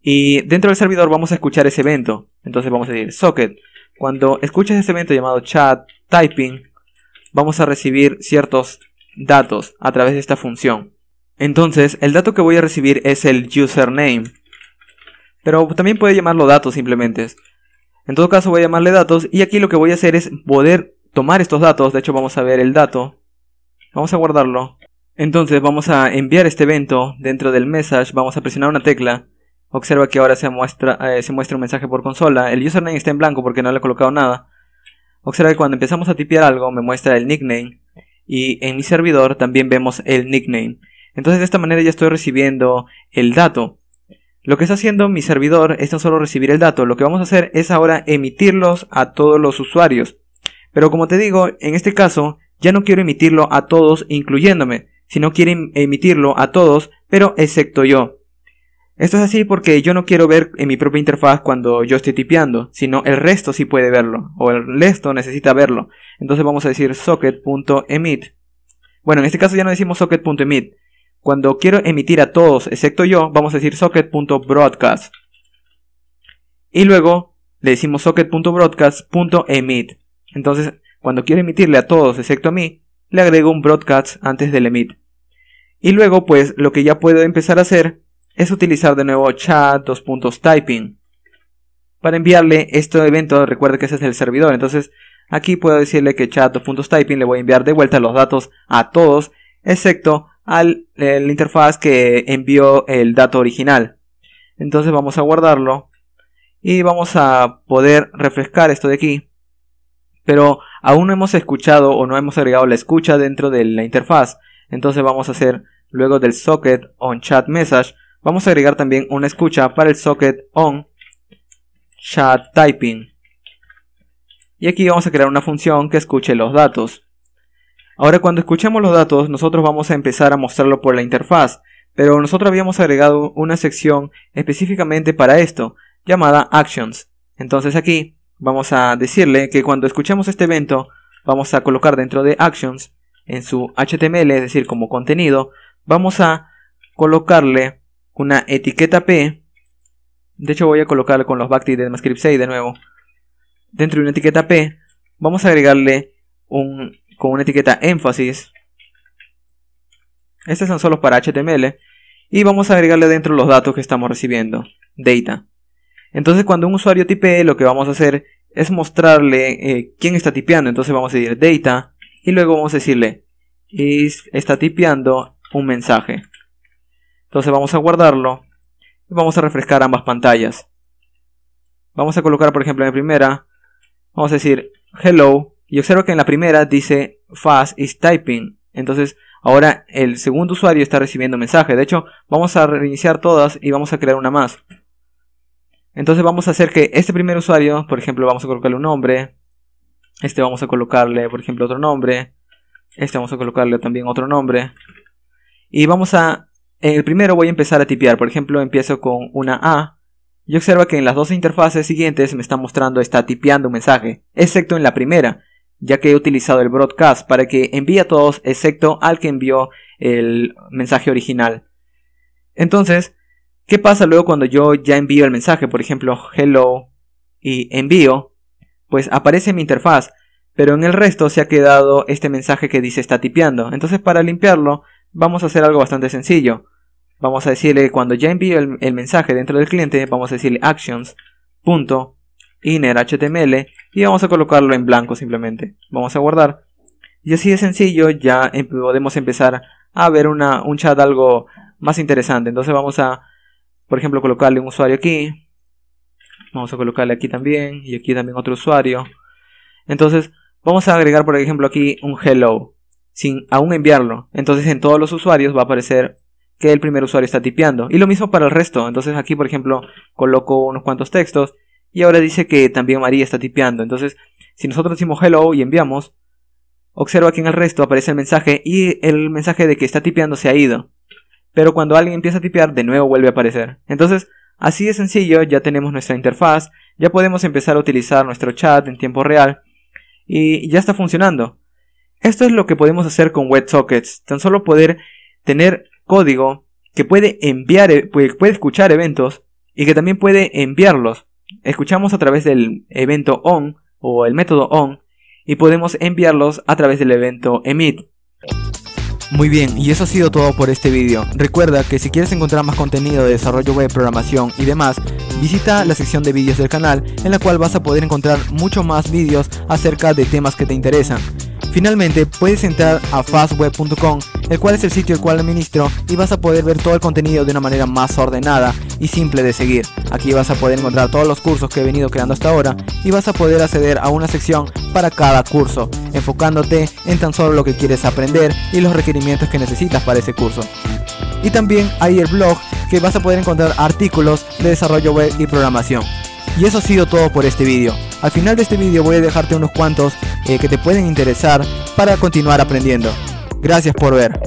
y dentro del servidor vamos a escuchar ese evento. Entonces vamos a decir socket. Cuando escuches ese evento llamado chat typing, vamos a recibir ciertos datos a través de esta función. Entonces, el dato que voy a recibir es el username. Pero también puede llamarlo datos simplemente. En todo caso voy a llamarle datos y aquí lo que voy a hacer es poder tomar estos datos. De hecho vamos a ver el dato. Vamos a guardarlo. Entonces vamos a enviar este evento dentro del message. Vamos a presionar una tecla. Observa que ahora se muestra, eh, un mensaje por consola. El username está en blanco porque no le he colocado nada. Observa que cuando empezamos a tipear algo me muestra el nickname. Y en mi servidor también vemos el nickname. Entonces de esta manera ya estoy recibiendo el dato. Lo que está haciendo mi servidor es no solo recibir el dato, lo que vamos a hacer es ahora emitirlos a todos los usuarios. Pero como te digo, en este caso ya no quiero emitirlo a todos incluyéndome, sino quiero em-, emitirlo a todos, pero excepto yo. Esto es así porque yo no quiero ver en mi propia interfaz cuando yo estoy tipeando, sino el resto sí puede verlo, o el resto necesita verlo. Entonces vamos a decir socket.emit. Bueno, en este caso ya no decimos socket.emit, cuando quiero emitir a todos excepto yo, vamos a decir socket.broadcast. Y luego le decimos socket.broadcast.emit. Entonces, cuando quiero emitirle a todos excepto a mí, le agrego un broadcast antes del emit. Y luego, pues, lo que ya puedo empezar a hacer es utilizar de nuevo chat, dos typing. Para enviarle este evento, recuerde que ese es el servidor. Entonces, aquí puedo decirle que chat, dos typing, le voy a enviar de vuelta los datos a todos, excepto al la interfaz que envió el dato original. Entonces vamos a guardarlo y vamos a poder refrescar esto de aquí. Pero aún no hemos escuchado o no hemos agregado la escucha dentro de la interfaz. Entonces vamos a hacer luego del socket on chat message, vamos a agregar también una escucha para el socket on chat typing. Y aquí vamos a crear una función que escuche los datos. Ahora cuando escuchamos los datos nosotros vamos a empezar a mostrarlo por la interfaz, pero nosotros habíamos agregado una sección específicamente para esto, llamada Actions. Entonces aquí vamos a decirle que cuando escuchemos este evento vamos a colocar dentro de Actions, en su HTML, es decir, como contenido, vamos a colocarle una etiqueta P. De hecho voy a colocarle con los backticks de JavaScript 6 de nuevo. Dentro de una etiqueta P vamos a agregarle un con una etiqueta énfasis. Estos son solo para HTML. Y vamos a agregarle dentro los datos que estamos recibiendo. Data. Entonces cuando un usuario tipee lo que vamos a hacer es mostrarle eh, quién está tipeando. Entonces vamos a decir data y luego vamos a decirle is, está tipeando un mensaje. Entonces vamos a guardarlo y vamos a refrescar ambas pantallas. Vamos a colocar por ejemplo en la primera, vamos a decir hello y observo que en la primera dice fast is typing. Entonces ahora el segundo usuario está recibiendo mensaje. De hecho, vamos a reiniciar todas y vamos a crear una más. Entonces vamos a hacer que este primer usuario, por ejemplo, vamos a colocarle un nombre. Este vamos a colocarle, por ejemplo, otro nombre. Este vamos a colocarle también otro nombre. Y vamos a... En el primero voy a empezar a tipear. Por ejemplo, empiezo con una A. Y observa que en las dos interfaces siguientes me está mostrando, está tipeando un mensaje. Excepto en la primera, ya que he utilizado el broadcast para que envíe a todos excepto al que envió el mensaje original. Entonces, ¿qué pasa luego cuando yo ya envío el mensaje? Por ejemplo, hello y envío, pues aparece mi interfaz, pero en el resto se ha quedado este mensaje que dice está tipeando. Entonces, para limpiarlo, vamos a hacer algo bastante sencillo. Vamos a decirle cuando ya envío el, mensaje dentro del cliente, vamos a decirle actions.innerHTML y vamos a colocarlo en blanco simplemente. Vamos a guardar. Y así de sencillo ya em, podemos empezar a ver una, un chat algo más interesante. Entonces vamos a, por ejemplo, colocarle un usuario aquí. Vamos a colocarle aquí también y aquí también otro usuario. Entonces vamos a agregar, por ejemplo, aquí un hello sin aún enviarlo. Entonces en todos los usuarios va a aparecer que el primer usuario está tipeando. Y lo mismo para el resto. Entonces aquí, por ejemplo, coloco unos cuantos textos y ahora dice que también María está tipeando. Entonces, si nosotros decimos hello y enviamos, observa que en el resto aparece el mensaje y el mensaje de que está tipeando se ha ido. Pero cuando alguien empieza a tipear, de nuevo vuelve a aparecer. Entonces, así de sencillo, ya tenemos nuestra interfaz, ya podemos empezar a utilizar nuestro chat en tiempo real y ya está funcionando. Esto es lo que podemos hacer con WebSockets, tan solo poder tener código que puede enviar, e, puede escuchar eventos y que también puede enviarlos escuchamos a través del evento on o el método on y podemos enviarlos a través del evento emit. Muy bien, y eso ha sido todo por este video. Recuerda que si quieres encontrar más contenido de desarrollo web, programación y demás, visita la sección de vídeos del canal en la cual vas a poder encontrar mucho más vídeos acerca de temas que te interesan. Finalmente, puedes entrar a fastweb.com, el cual es el sitio el cual administro y vas a poder ver todo el contenido de una manera más ordenada y simple de seguir. Aquí vas a poder encontrar todos los cursos que he venido creando hasta ahora y vas a poder acceder a una sección para cada curso, enfocándote en tan solo lo que quieres aprender y los requerimientos que necesitas para ese curso. Y también hay el blog que vas a poder encontrar artículos de desarrollo web y programación. Y eso ha sido todo por este vídeo. Al final de este vídeo voy a dejarte unos cuantos eh, que te pueden interesar para continuar aprendiendo. Gracias por ver.